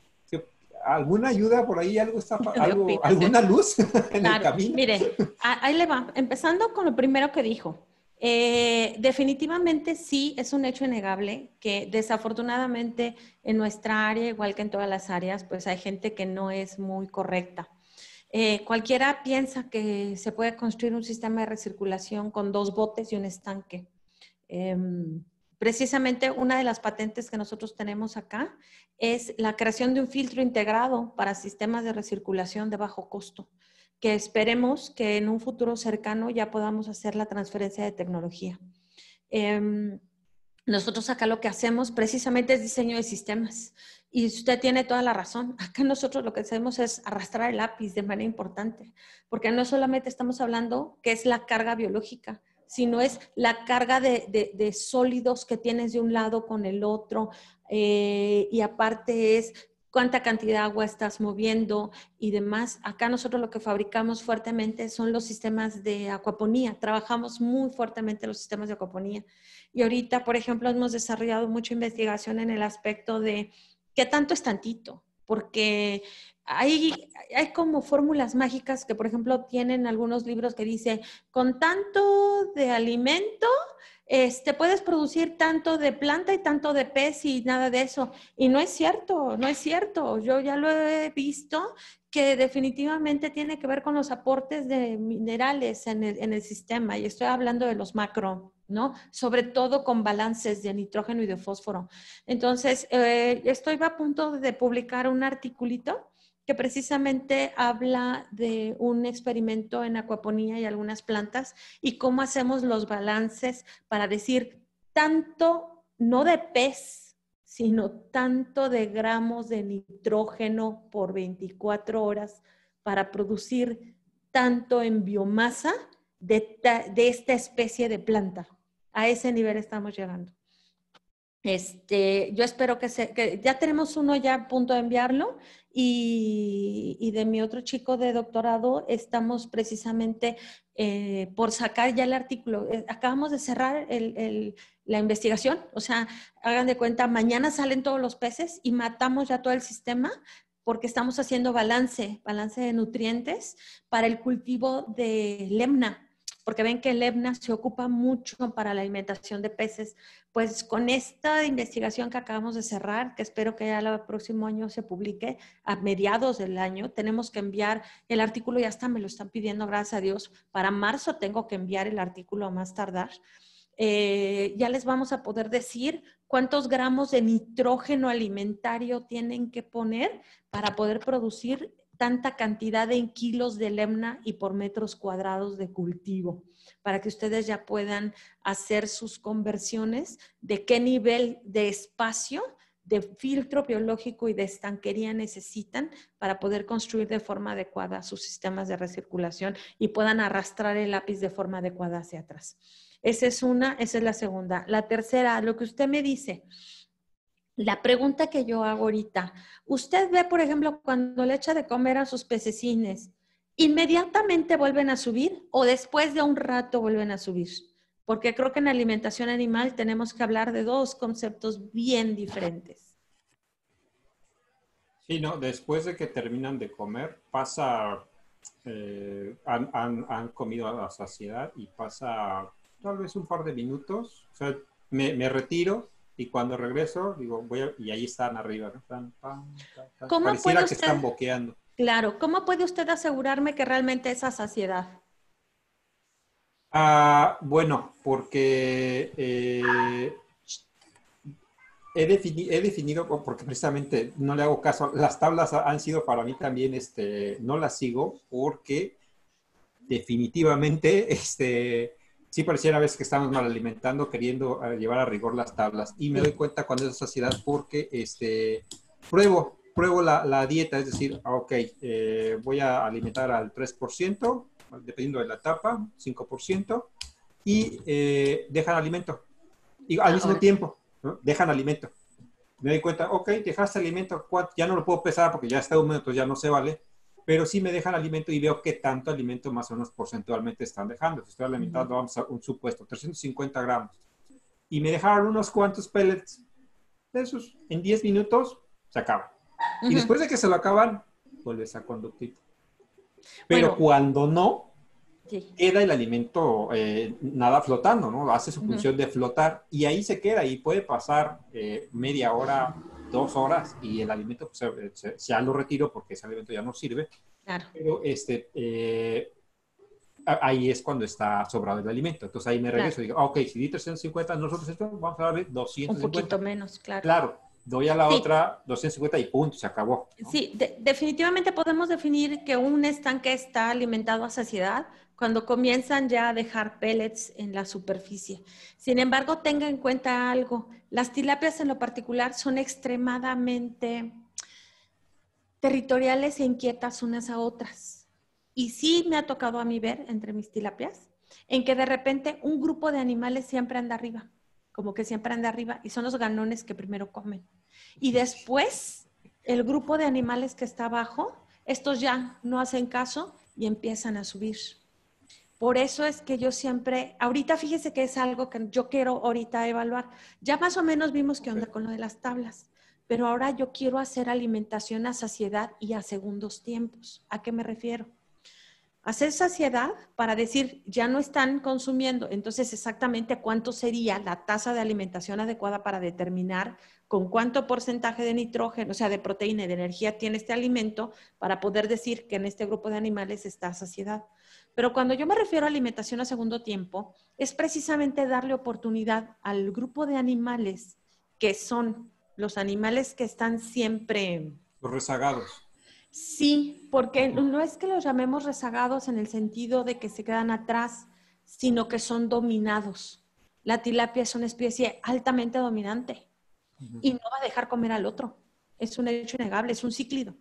alguna ayuda por ahí, algo está, alguna ¿eh? luz en el camino. Mire, ahí le va. Empezando con lo primero que dijo, eh, definitivamente sí, es un hecho innegable que desafortunadamente en nuestra área, igual que en todas las áreas, pues hay gente que no es muy correcta. Eh, cualquiera piensa que se puede construir un sistema de recirculación con dos botes y un estanque. Em, precisamente una de las patentes que nosotros tenemos acá es la creación de un filtro integrado para sistemas de recirculación de bajo costo que esperemos que en un futuro cercano ya podamos hacer la transferencia de tecnología. Em, nosotros acá lo que hacemos precisamente es diseño de sistemas. Y usted tiene toda la razón. Acá nosotros lo que hacemos es arrastrar el lápiz de manera importante, porque no solamente estamos hablando que es la carga biológica, sino es la carga de, de, sólidos que tienes de un lado con el otro. Eh, y aparte es cuánta cantidad de agua estás moviendo y demás. Acá nosotros lo que fabricamos fuertemente son los sistemas de acuaponía. Trabajamos muy fuertemente los sistemas de acuaponía. Y ahorita, por ejemplo, hemos desarrollado mucha investigación en el aspecto de qué tanto es tantito, porque hay, hay como fórmulas mágicas que, por ejemplo, tienen algunos libros que dice, con tanto de alimento te este, puedes producir tanto de planta y tanto de pez y nada de eso. Y no es cierto, no es cierto. Yo ya lo he visto que definitivamente tiene que ver con los aportes de minerales en el, el sistema. Y estoy hablando de los macro. ¿no? Sobre todo con balances de nitrógeno y de fósforo. Entonces, eh, estoy a punto de publicar un articulito que precisamente habla de un experimento en acuaponía y algunas plantas y cómo hacemos los balances para decir tanto, no de pez, sino tanto de gramos de nitrógeno por 24 horas para producir tanto en biomasa de, esta especie de planta. A ese nivel estamos llegando. Este, yo espero que, que ya tenemos uno ya a punto de enviarlo y, de mi otro chico de doctorado estamos precisamente eh, por sacar ya el artículo. Eh, acabamos de cerrar la investigación, o sea, hagan de cuenta, mañana salen todos los peces y matamos ya todo el sistema porque estamos haciendo balance, balance de nutrientes para el cultivo de lemna, porque ven que el EBNA se ocupa mucho para la alimentación de peces. Pues con esta investigación que acabamos de cerrar, que espero que ya el próximo año se publique, a mediados del año, tenemos que enviar el artículo, ya está, me lo están pidiendo, gracias a Dios, para marzo tengo que enviar el artículo a más tardar. Eh, ya les vamos a poder decir cuántos gramos de nitrógeno alimentario tienen que poner para poder producir tanta cantidad en kilos de lemna y por metros cuadrados de cultivo, para que ustedes ya puedan hacer sus conversiones de qué nivel de espacio, de filtro biológico y de estanquería necesitan para poder construir de forma adecuada sus sistemas de recirculación y puedan arrastrar el lápiz de forma adecuada hacia atrás. Esa es una, esa es la segunda. La tercera, lo que usted me dice, la pregunta que yo hago ahorita, usted ve, por ejemplo, cuando le echa de comer a sus pececines, ¿inmediatamente vuelven a subir o después de un rato vuelven a subir? Porque creo que en alimentación animal tenemos que hablar de dos conceptos bien diferentes. Sí, no, después de que terminan de comer, pasa, eh, han, comido a la saciedad y pasa tal vez un par de minutos, o me retiro y cuando regreso, digo, voy a, y ahí están arriba, ¿no? ¿Cómo puede que están boqueando. Claro, ¿cómo puede usted asegurarme que realmente esa saciedad? Ah, bueno, porque eh, he, he, definido, porque precisamente no le hago caso, las tablas han sido para mí también, este, no las sigo porque definitivamente este, sí pareciera a veces que estamos mal alimentando, queriendo eh, llevar a rigor las tablas. Y me doy cuenta cuando es saciedad porque este, pruebo, pruebo la, la dieta, es decir, ah, ok, eh, voy a alimentar al 3%, dependiendo de la etapa, 5%, y eh, dejan alimento. Y al mismo tiempo, dejan alimento. Me doy cuenta, ok, dejaste alimento, ya no lo puedo pesar porque ya está un minuto, ya no se vale pero sí me dejan alimento y veo que tanto alimento más o menos porcentualmente están dejando. Si estoy alimentando, vamos a un supuesto, 350 gramos. Y me dejaron unos cuantos pellets de esos. En 10 minutos se acaba. Y después de que se lo acaban, vuelves a conductito Pero cuando no, queda el alimento eh, nada flotando, ¿no? Hace su función de flotar y ahí se queda y puede pasar eh, media hora, dos horas y el alimento pues, eh, se, ya lo retiro porque ese alimento ya no sirve. Claro. Pero este, eh, ahí es cuando está sobrado el alimento. Entonces ahí me regreso y digo, ah, ok, si di 350, nosotros esto vamos a darle 250. Un poquito menos, claro. Claro, doy a la otra 250 y punto, se acabó. Sí, definitivamente podemos definir que un estanque está alimentado a saciedad cuando comienzan ya a dejar pellets en la superficie. Sin embargo, tenga en cuenta algo, las tilapias en lo particular son extremadamente territoriales e inquietas unas a otras. Y sí me ha tocado a mí ver entre mis tilapias en que de repente un grupo de animales siempre anda arriba, como que siempre anda arriba, y son los ganones que primero comen. Y después, el grupo de animales que está abajo, estos ya no hacen caso y empiezan a subir. Por eso es que yo siempre, ahorita fíjese que es algo que yo quiero ahorita evaluar. Ya más o menos vimos qué onda con lo de las tablas, pero ahora yo quiero hacer alimentación a saciedad y a segundos tiempos. ¿A qué me refiero? Hacer saciedad para decir, ya no están consumiendo, entonces exactamente cuánto sería la tasa de alimentación adecuada para determinar con cuánto porcentaje de nitrógeno, o sea, de proteína y de energía tiene este alimento para poder decir que en este grupo de animales está saciedad. Pero cuando yo me refiero a alimentación a segundo tiempo, es precisamente darle oportunidad al grupo de animales que son los animales que están siempre... Los rezagados. Sí, porque no es que los llamemos rezagados en el sentido de que se quedan atrás, sino que son dominados. La tilapia es una especie altamente dominante y no va a dejar comer al otro es un hecho innegable, es un cíclido.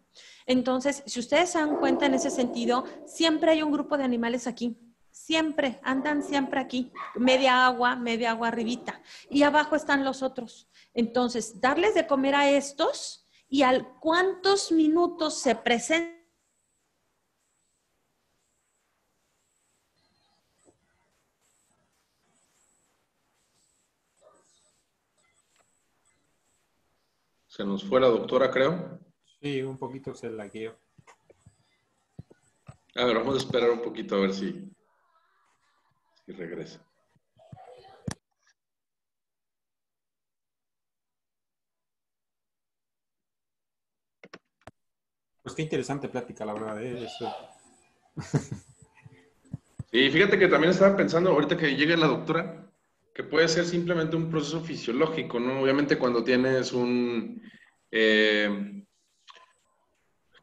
Entonces, si ustedes se dan cuenta en ese sentido, siempre hay un grupo de animales aquí. Siempre, andan siempre aquí, media agua, media agua arribita. Y abajo están los otros. Entonces, darles de comer a estos y al cuántos minutos se presentan Se nos fue la doctora, creo. Sí, un poquito se la guió. A ver, vamos a esperar un poquito a ver si, si regresa. Pues qué interesante plática, la verdad, ¿eh? Sí, fíjate que también estaba pensando, ahorita que llegue la doctora, que puede ser simplemente un proceso fisiológico, ¿no? Obviamente cuando tienes un... Eh,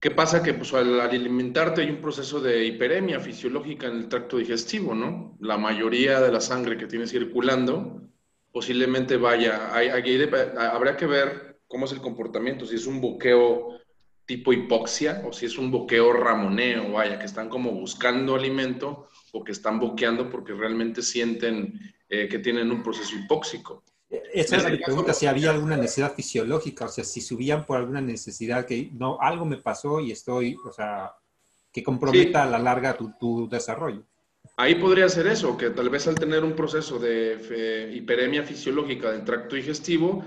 ¿Qué pasa? Que pues, al alimentarte hay un proceso de hiperemia fisiológica en el tracto digestivo, ¿no? La mayoría de la sangre que tiene circulando posiblemente vaya, hay, que ver cómo es el comportamiento, si es un boqueo tipo hipoxia o si es un boqueo ramoneo, vaya, que están como buscando alimento o que están boqueando porque realmente sienten eh, que tienen un proceso hipóxico. Esa es mi este pregunta, pues, si había alguna necesidad fisiológica, o sea, si subían por alguna necesidad que no, algo me pasó y estoy, o sea, que comprometa a la larga tu, desarrollo. Ahí podría ser eso, que tal vez al tener un proceso de hiperemia fisiológica del tracto digestivo,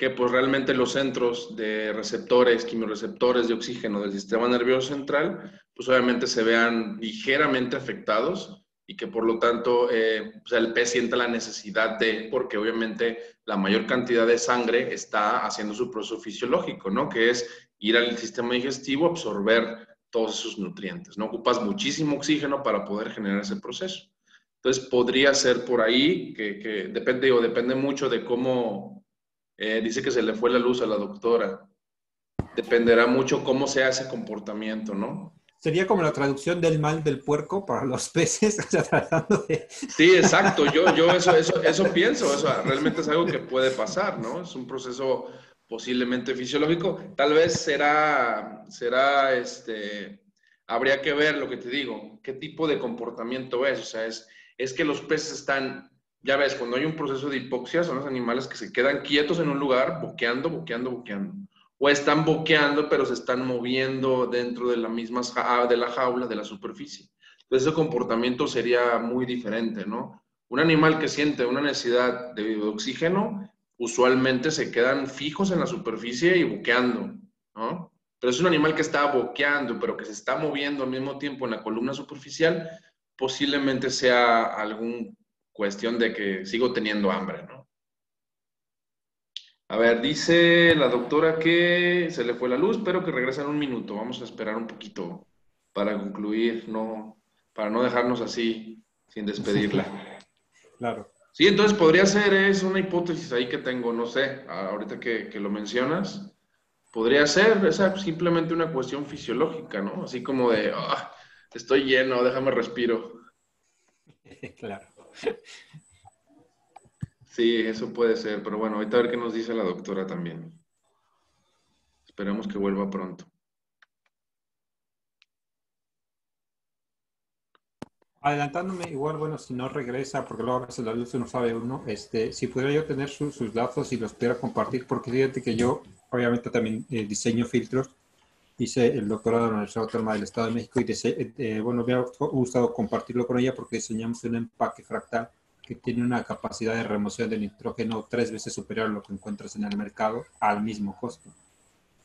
que pues realmente los centros de receptores, quimioreceptores de oxígeno del sistema nervioso central, pues obviamente se vean ligeramente afectados y que por lo tanto eh, el pez sienta la necesidad de, porque obviamente la mayor cantidad de sangre está haciendo su proceso fisiológico, ¿no? Que es ir al sistema digestivo, absorber todos esos nutrientes, ¿no? Ocupas muchísimo oxígeno para poder generar ese proceso. Entonces podría ser por ahí, que, que depende, o depende mucho de cómo eh, dice que se le fue la luz a la doctora. Dependerá mucho cómo sea ese comportamiento, ¿no? Sería como la traducción del mal del puerco para los peces, Sí, exacto, yo, yo eso, eso, pienso, realmente es algo que puede pasar, ¿no? Es un proceso posiblemente fisiológico, tal vez será, será, este, habría que ver lo que te digo, qué tipo de comportamiento es, o sea, es, es que los peces están ya ves, cuando hay un proceso de hipoxia, son los animales que se quedan quietos en un lugar, boqueando, boqueando, boqueando. O están boqueando, pero se están moviendo dentro de la misma ah, de la jaula, de la superficie. Entonces, ese comportamiento sería muy diferente, ¿no? Un animal que siente una necesidad de oxígeno, usualmente se quedan fijos en la superficie y boqueando, ¿no? Pero es un animal que está boqueando, pero que se está moviendo al mismo tiempo en la columna superficial, posiblemente sea algún cuestión de que sigo teniendo hambre, ¿no? A ver, dice la doctora que se le fue la luz, pero que regresa en un minuto. Vamos a esperar un poquito para concluir, no, para no dejarnos así sin despedirla. Claro. Sí, entonces podría ser, ¿eh? es una hipótesis ahí que tengo, no sé, ahorita que, lo mencionas, podría ser esa simplemente una cuestión fisiológica, ¿no? Así como de, ah, estoy lleno, déjame respiro. Claro. Sí, eso puede ser, pero bueno, ahorita a ver qué nos dice la doctora también. Esperamos que vuelva pronto. Adelantándome, igual, bueno, si no regresa, porque luego a veces la luz no sabe uno, este, si pudiera yo tener sus lazos y los pudiera compartir, porque fíjate que yo, obviamente, también eh, diseño filtros hice el doctorado en la Universidad Autónoma del Estado de México y eh, eh, bueno, me ha gustado compartirlo con ella porque diseñamos un empaque fractal que tiene una capacidad de remoción del nitrógeno tres veces superior a lo que encuentras en el mercado al mismo costo.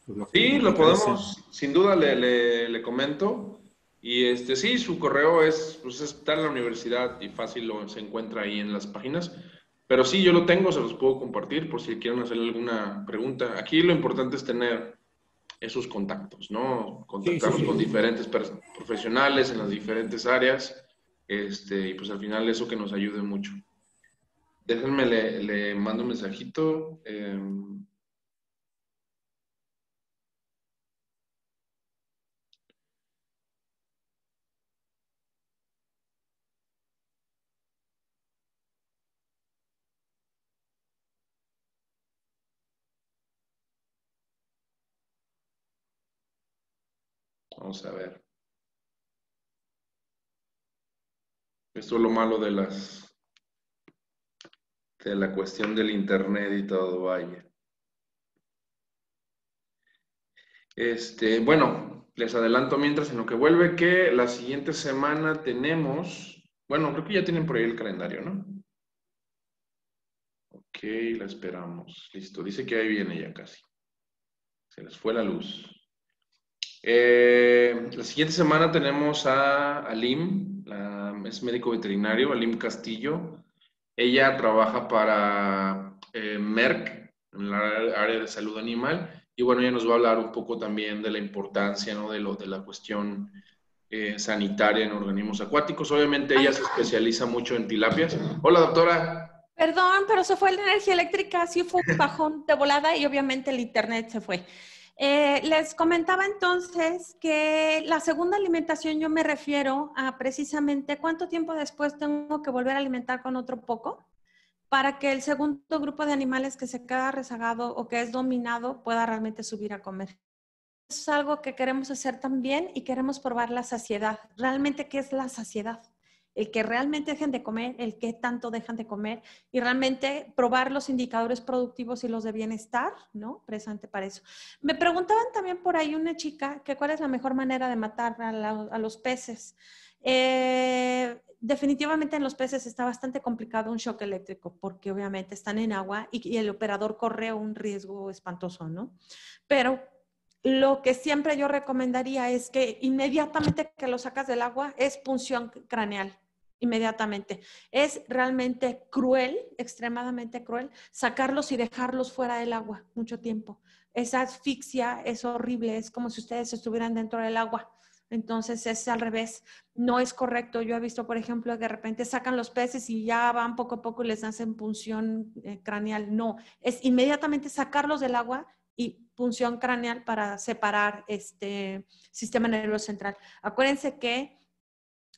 Pues sí, lo podemos, sin duda le, le, le, comento. Y este sí, su correo es, pues está en la universidad y fácil lo, se encuentra ahí en las páginas. Pero sí, yo lo tengo, se los puedo compartir por si quieren hacer alguna pregunta. Aquí lo importante es tener esos contactos, ¿no? Contactamos con diferentes profesionales en las diferentes áreas este, y pues al final eso que nos ayude mucho. Déjenme, le, mando un mensajito. Em, Vamos a ver. Esto es lo malo de las de la cuestión del internet y todo, vaya. Este, bueno, les adelanto mientras en lo que vuelve que la siguiente semana tenemos, bueno, creo que ya tienen por ahí el calendario, ¿no? Ok, la esperamos. Listo, dice que ahí viene ya casi. Se les fue la luz. Eh, la siguiente semana tenemos a Alim, es médico veterinario, Alim Castillo. Ella trabaja para eh, Merck, en la área de salud animal, y bueno, ella nos va a hablar un poco también de la importancia ¿no? de, lo, de la cuestión eh, sanitaria en organismos acuáticos. Obviamente ella se especializa mucho en tilapias. Hola, doctora. Perdón, pero se fue la energía eléctrica, sí fue un bajón de volada y obviamente el internet se fue. Eh, les comentaba entonces que la segunda alimentación yo me refiero a precisamente cuánto tiempo después tengo que volver a alimentar con otro poco para que el segundo grupo de animales que se queda rezagado o que es dominado pueda realmente subir a comer. es algo que queremos hacer también y queremos probar la saciedad. Realmente, ¿qué es la saciedad? el que realmente dejen de comer, el que tanto dejan de comer y realmente probar los indicadores productivos y los de bienestar, ¿no? Precisamente para eso. Me preguntaban también por ahí una chica que cuál es la mejor manera de matar a, los peces. Eh, definitivamente en los peces está bastante complicado un shock eléctrico porque obviamente están en agua y, y el operador corre un riesgo espantoso, ¿no? Pero lo que siempre yo recomendaría es que inmediatamente que lo sacas del agua es punción craneal inmediatamente. Es realmente cruel, extremadamente cruel, sacarlos y dejarlos fuera del agua mucho tiempo. Esa asfixia es horrible, es como si ustedes estuvieran dentro del agua. Entonces es al revés, no es correcto. Yo he visto, por ejemplo, que de repente sacan los peces y ya van poco a poco y les hacen punción eh, craneal. No, es inmediatamente sacarlos del agua y punción craneal para separar este sistema nervioso central. Acuérdense que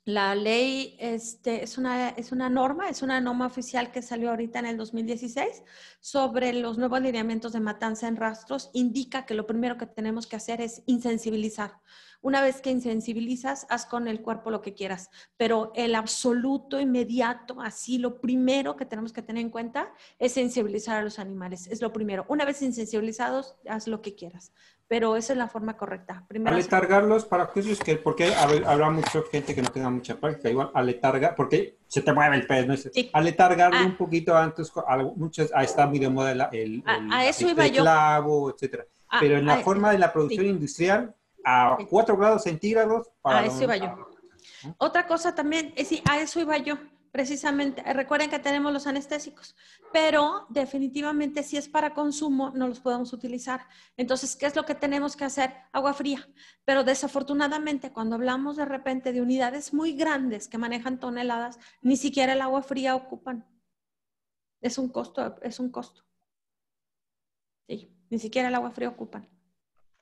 la ley este, es, una, es una norma, es una norma oficial que salió ahorita en el 2016 sobre los nuevos lineamientos de matanza en rastros. Indica que lo primero que tenemos que hacer es insensibilizar. Una vez que insensibilizas, haz con el cuerpo lo que quieras, pero el absoluto inmediato, así lo primero que tenemos que tener en cuenta es sensibilizar a los animales. Es lo primero. Una vez insensibilizados, haz lo que quieras pero esa es la forma correcta. Primero aletargarlos para es que, porque habrá mucha gente que no tenga mucha práctica, igual aletarga, porque se te mueve el pez, ¿no? es Aletargarlo ah. un poquito antes, a, muchas, a está muy de moda el, clavo, etcétera. Ah, pero en la forma de la producción industrial, a 4 grados centígrados. Para a eso iba yo. Otra cosa también, es, sí, a eso iba yo precisamente, eh, recuerden que tenemos los anestésicos, pero definitivamente si es para consumo no los podemos utilizar. Entonces, ¿qué es lo que tenemos que hacer? Agua fría. Pero desafortunadamente, cuando hablamos de repente de unidades muy grandes que manejan toneladas, ni siquiera el agua fría ocupan. Es un costo, es un costo. Sí, ni siquiera el agua fría ocupan.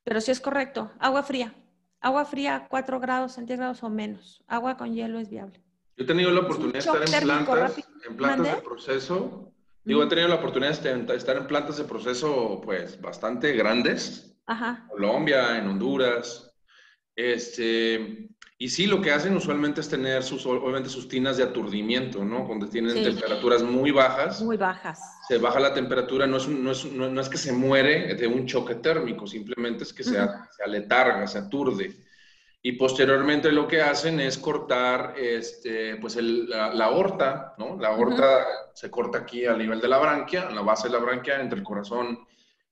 Pero si es correcto, agua fría. Agua fría a 4 grados centígrados o menos. Agua con hielo es viable. Yo mm. he tenido la oportunidad de estar en plantas, en plantas de proceso. Digo, he tenido la oportunidad de estar en plantas de proceso, pues, bastante grandes. Ajá. Colombia, en Honduras. Este, y sí, lo que hacen usualmente es tener sus, obviamente sus tinas de aturdimiento, ¿no? Donde tienen temperaturas muy bajas. Muy bajas. Se baja la temperatura, no es, no, es, no, que se muere de un choque térmico, simplemente es que se aletarga, se aturde y posteriormente lo que hacen es cortar este, pues la, aorta, ¿no? La aorta se corta aquí a nivel de la branquia, en la base de la branquia, entre el corazón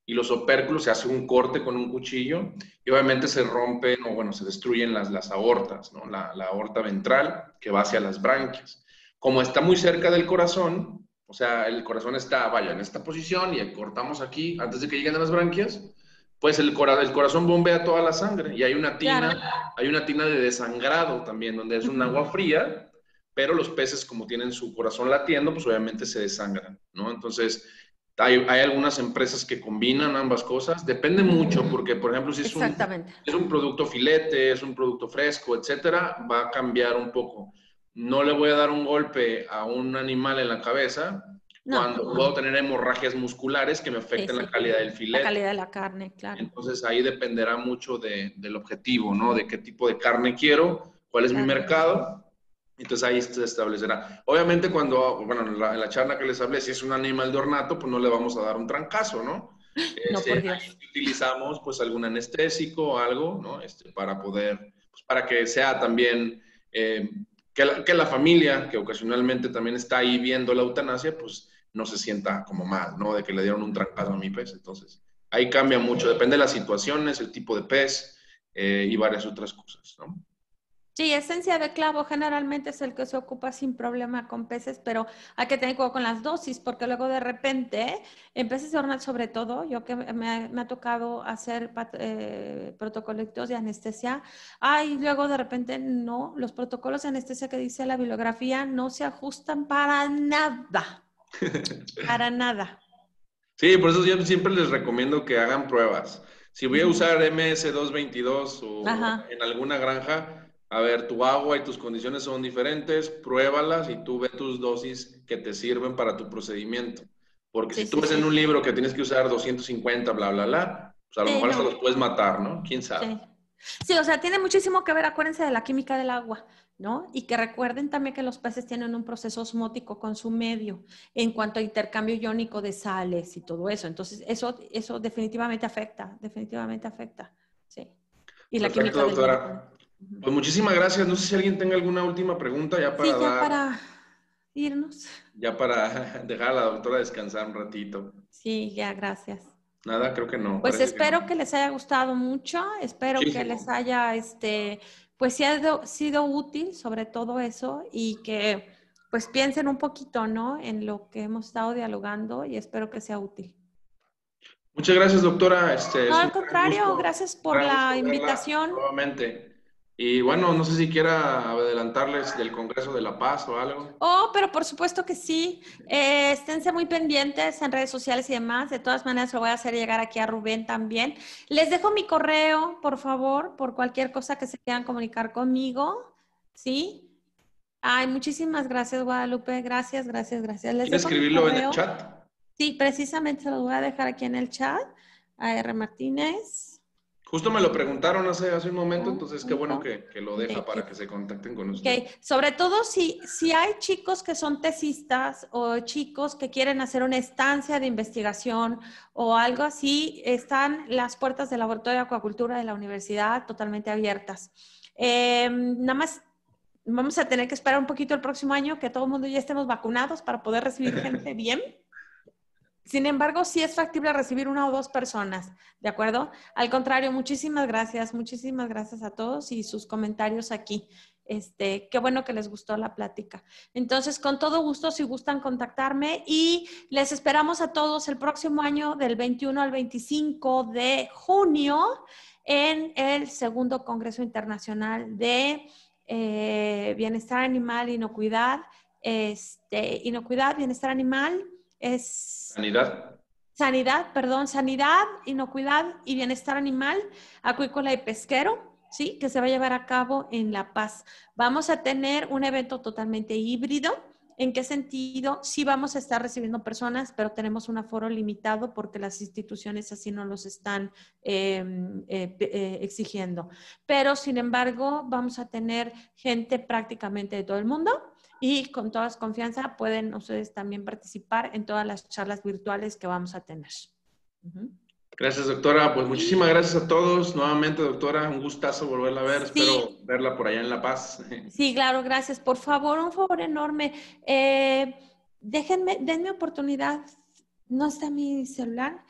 y los opérculos, se hace un corte con un cuchillo y obviamente se rompen o bueno, se destruyen las, las aortas, ¿no? La, la aorta ventral que va hacia las branquias. Como está muy cerca del corazón, o sea, el corazón está, vaya, en esta posición y cortamos aquí antes de que lleguen a las branquias, pues el, el corazón bombea toda la sangre y hay una tina, hay una tina de desangrado también, donde es un agua fría, pero los peces como tienen su corazón latiendo, pues obviamente se desangran, ¿no? Entonces, hay, algunas empresas que combinan ambas cosas, depende mucho, porque por ejemplo, si es, un, producto filete, es un producto fresco, etcétera, va a cambiar un poco. No le voy a dar un golpe a un animal en la cabeza, cuando puedo tener hemorragias musculares que me afecten la calidad del filete. La calidad de la carne, claro. Entonces ahí dependerá mucho de, del objetivo, ¿no? De qué tipo de carne quiero, cuál es mi mercado. Entonces ahí se establecerá. Obviamente cuando, bueno, en la, charla que les hablé, si es un animal de ornato, pues no le vamos a dar un trancazo, ¿no? no este, Utilizamos pues algún anestésico o algo, ¿no? Este, para poder, pues para que sea también... Eh, que la, familia, que ocasionalmente también está ahí viendo la eutanasia, pues no se sienta como mal, ¿no? De que le dieron un trancazo a mi pez. Entonces, ahí cambia mucho, depende de las situaciones, el tipo de pez eh, y varias otras cosas, ¿no? Sí, esencia de clavo generalmente es el que se ocupa sin problema con peces, pero hay que tener cuidado con las dosis, porque luego de repente, en peces de hornal sobre todo, yo que me, ha, tocado hacer eh, protocolos de anestesia, ay, luego de repente no, los protocolos de anestesia que dice la bibliografía no se ajustan para nada para nada. Sí, por eso yo siempre les recomiendo que hagan pruebas. Si voy a usar MS222 o en alguna granja, a ver, tu agua y tus condiciones son diferentes, pruébalas y tú ve tus dosis que te sirven para tu procedimiento. Porque si tú ves en un libro que tienes que usar 250, bla, bla, bla, pues a lo mejor se los puedes matar, ¿no? ¿Quién sabe? Sí, o sea, tiene muchísimo que ver, acuérdense de la química del agua. ¿no? Y que recuerden también que los peces tienen un proceso osmótico con su medio en cuanto a intercambio iónico de sales y todo eso. Entonces, eso, eso definitivamente afecta, definitivamente afecta. Sí. Y la Perfecto, doctora. Pues muchísimas gracias. No sé si alguien tenga alguna última pregunta ya para ya para irnos. Ya para dejar a la doctora descansar un ratito. Sí, ya, gracias. Nada, creo que no. Pues espero que, les haya gustado mucho, espero que les haya este, pues sí ha sido útil sobre todo eso y que pues piensen un poquito, ¿no? En lo que hemos estado dialogando y espero que sea útil. Muchas gracias, doctora. Este, no, al contrario, gracias por la invitación. Nuevamente. Y bueno, no sé si quiera adelantarles del Congreso de la Paz o algo. Oh, pero por supuesto que sí. Eh, esténse muy pendientes en redes sociales y demás. De todas maneras, lo voy a hacer llegar aquí a Rubén también. Les dejo mi correo, por favor, por cualquier cosa que se quieran comunicar conmigo. ¿Sí? Ay, muchísimas gracias, Guadalupe. Gracias, gracias, gracias. ¿Quieres escribirlo en el chat? Sí, precisamente lo voy a dejar aquí en el chat. A R. Martínez. Justo me lo preguntaron hace, hace un momento, ah, entonces qué bueno que, que lo deja para que se contacten con usted. Sobre todo si, si hay chicos que son tesistas o chicos que quieren hacer una estancia de investigación o algo así, están las puertas del Laboratorio de Acuacultura de la Universidad totalmente abiertas. Em, nada más vamos a tener que esperar un poquito el próximo año que todo el mundo ya estemos vacunados para poder recibir gente bien. Sin embargo, sí es factible recibir una o dos personas, ¿de acuerdo? Al contrario, muchísimas gracias, muchísimas gracias a todos y sus comentarios aquí. Este, qué bueno que les gustó la plática. Entonces, con todo gusto, si gustan contactarme y les esperamos a todos el próximo año del 21 al 25 de junio en el segundo Congreso Internacional de eh, Bienestar Animal, Inocuidad, este, Inocuidad, Bienestar Animal es... Sanidad. Sanidad, perdón, sanidad, inocuidad y bienestar animal, acuícola y pesquero, ¿sí? Que se va a llevar a cabo en La Paz. Vamos a tener un evento totalmente híbrido. ¿En qué sentido? Sí vamos a estar recibiendo personas, pero tenemos un aforo limitado porque las instituciones así no los están em, eh, eh, exigiendo. Pero, sin embargo, vamos a tener gente prácticamente de todo el mundo y con toda confianza pueden ustedes también participar en todas las charlas virtuales que vamos a tener. Gracias, doctora. Pues muchísimas gracias a todos. Nuevamente, doctora, un gustazo volverla a ver. Espero verla por allá en La Paz. Sí, claro, gracias. Por favor, un favor enorme. Eh, déjenme, denme oportunidad. No está mi celular.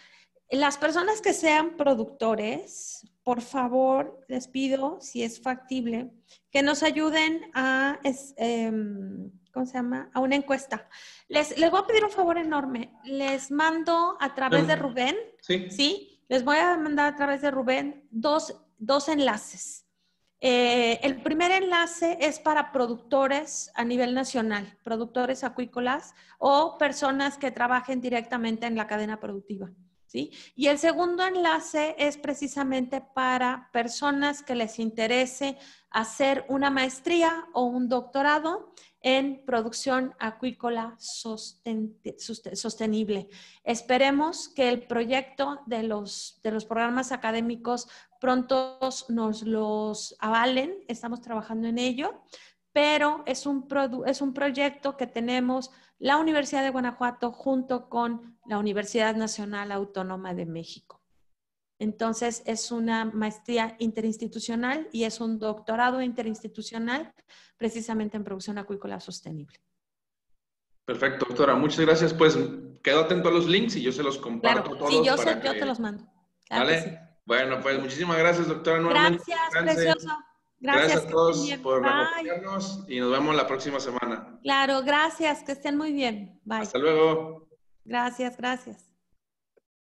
Las personas que sean productores por favor, les pido, si es factible, que nos ayuden a, em, A una encuesta. Les, les voy a pedir un favor enorme. Les mando a través de Rubén, ¿sí? Les voy a mandar a través de Rubén dos, enlaces. Eh, el primer enlace es para productores a nivel nacional, productores acuícolas o personas que trabajen directamente en la cadena productiva. Y el segundo enlace es precisamente para personas que les interese hacer una maestría o un doctorado en producción acuícola sostenible. Esperemos que el proyecto de los, de los programas académicos pronto nos los avalen, estamos trabajando en ello pero es un, es un proyecto que tenemos la Universidad de Guanajuato junto con la Universidad Nacional Autónoma de México. Entonces, es una maestría interinstitucional y es un doctorado interinstitucional precisamente en producción acuícola sostenible. Perfecto, doctora. Muchas gracias. Pues quedo atento a los links y yo se los comparto todos. Sí, yo, yo te los mando. ¿Vale? Bueno, pues muchísimas gracias, doctora. Gracias, precioso. Gracias, a todos por acompañarnos y nos vemos la próxima semana. Claro, gracias, que estén muy bien. Bye. Hasta luego. Gracias, gracias.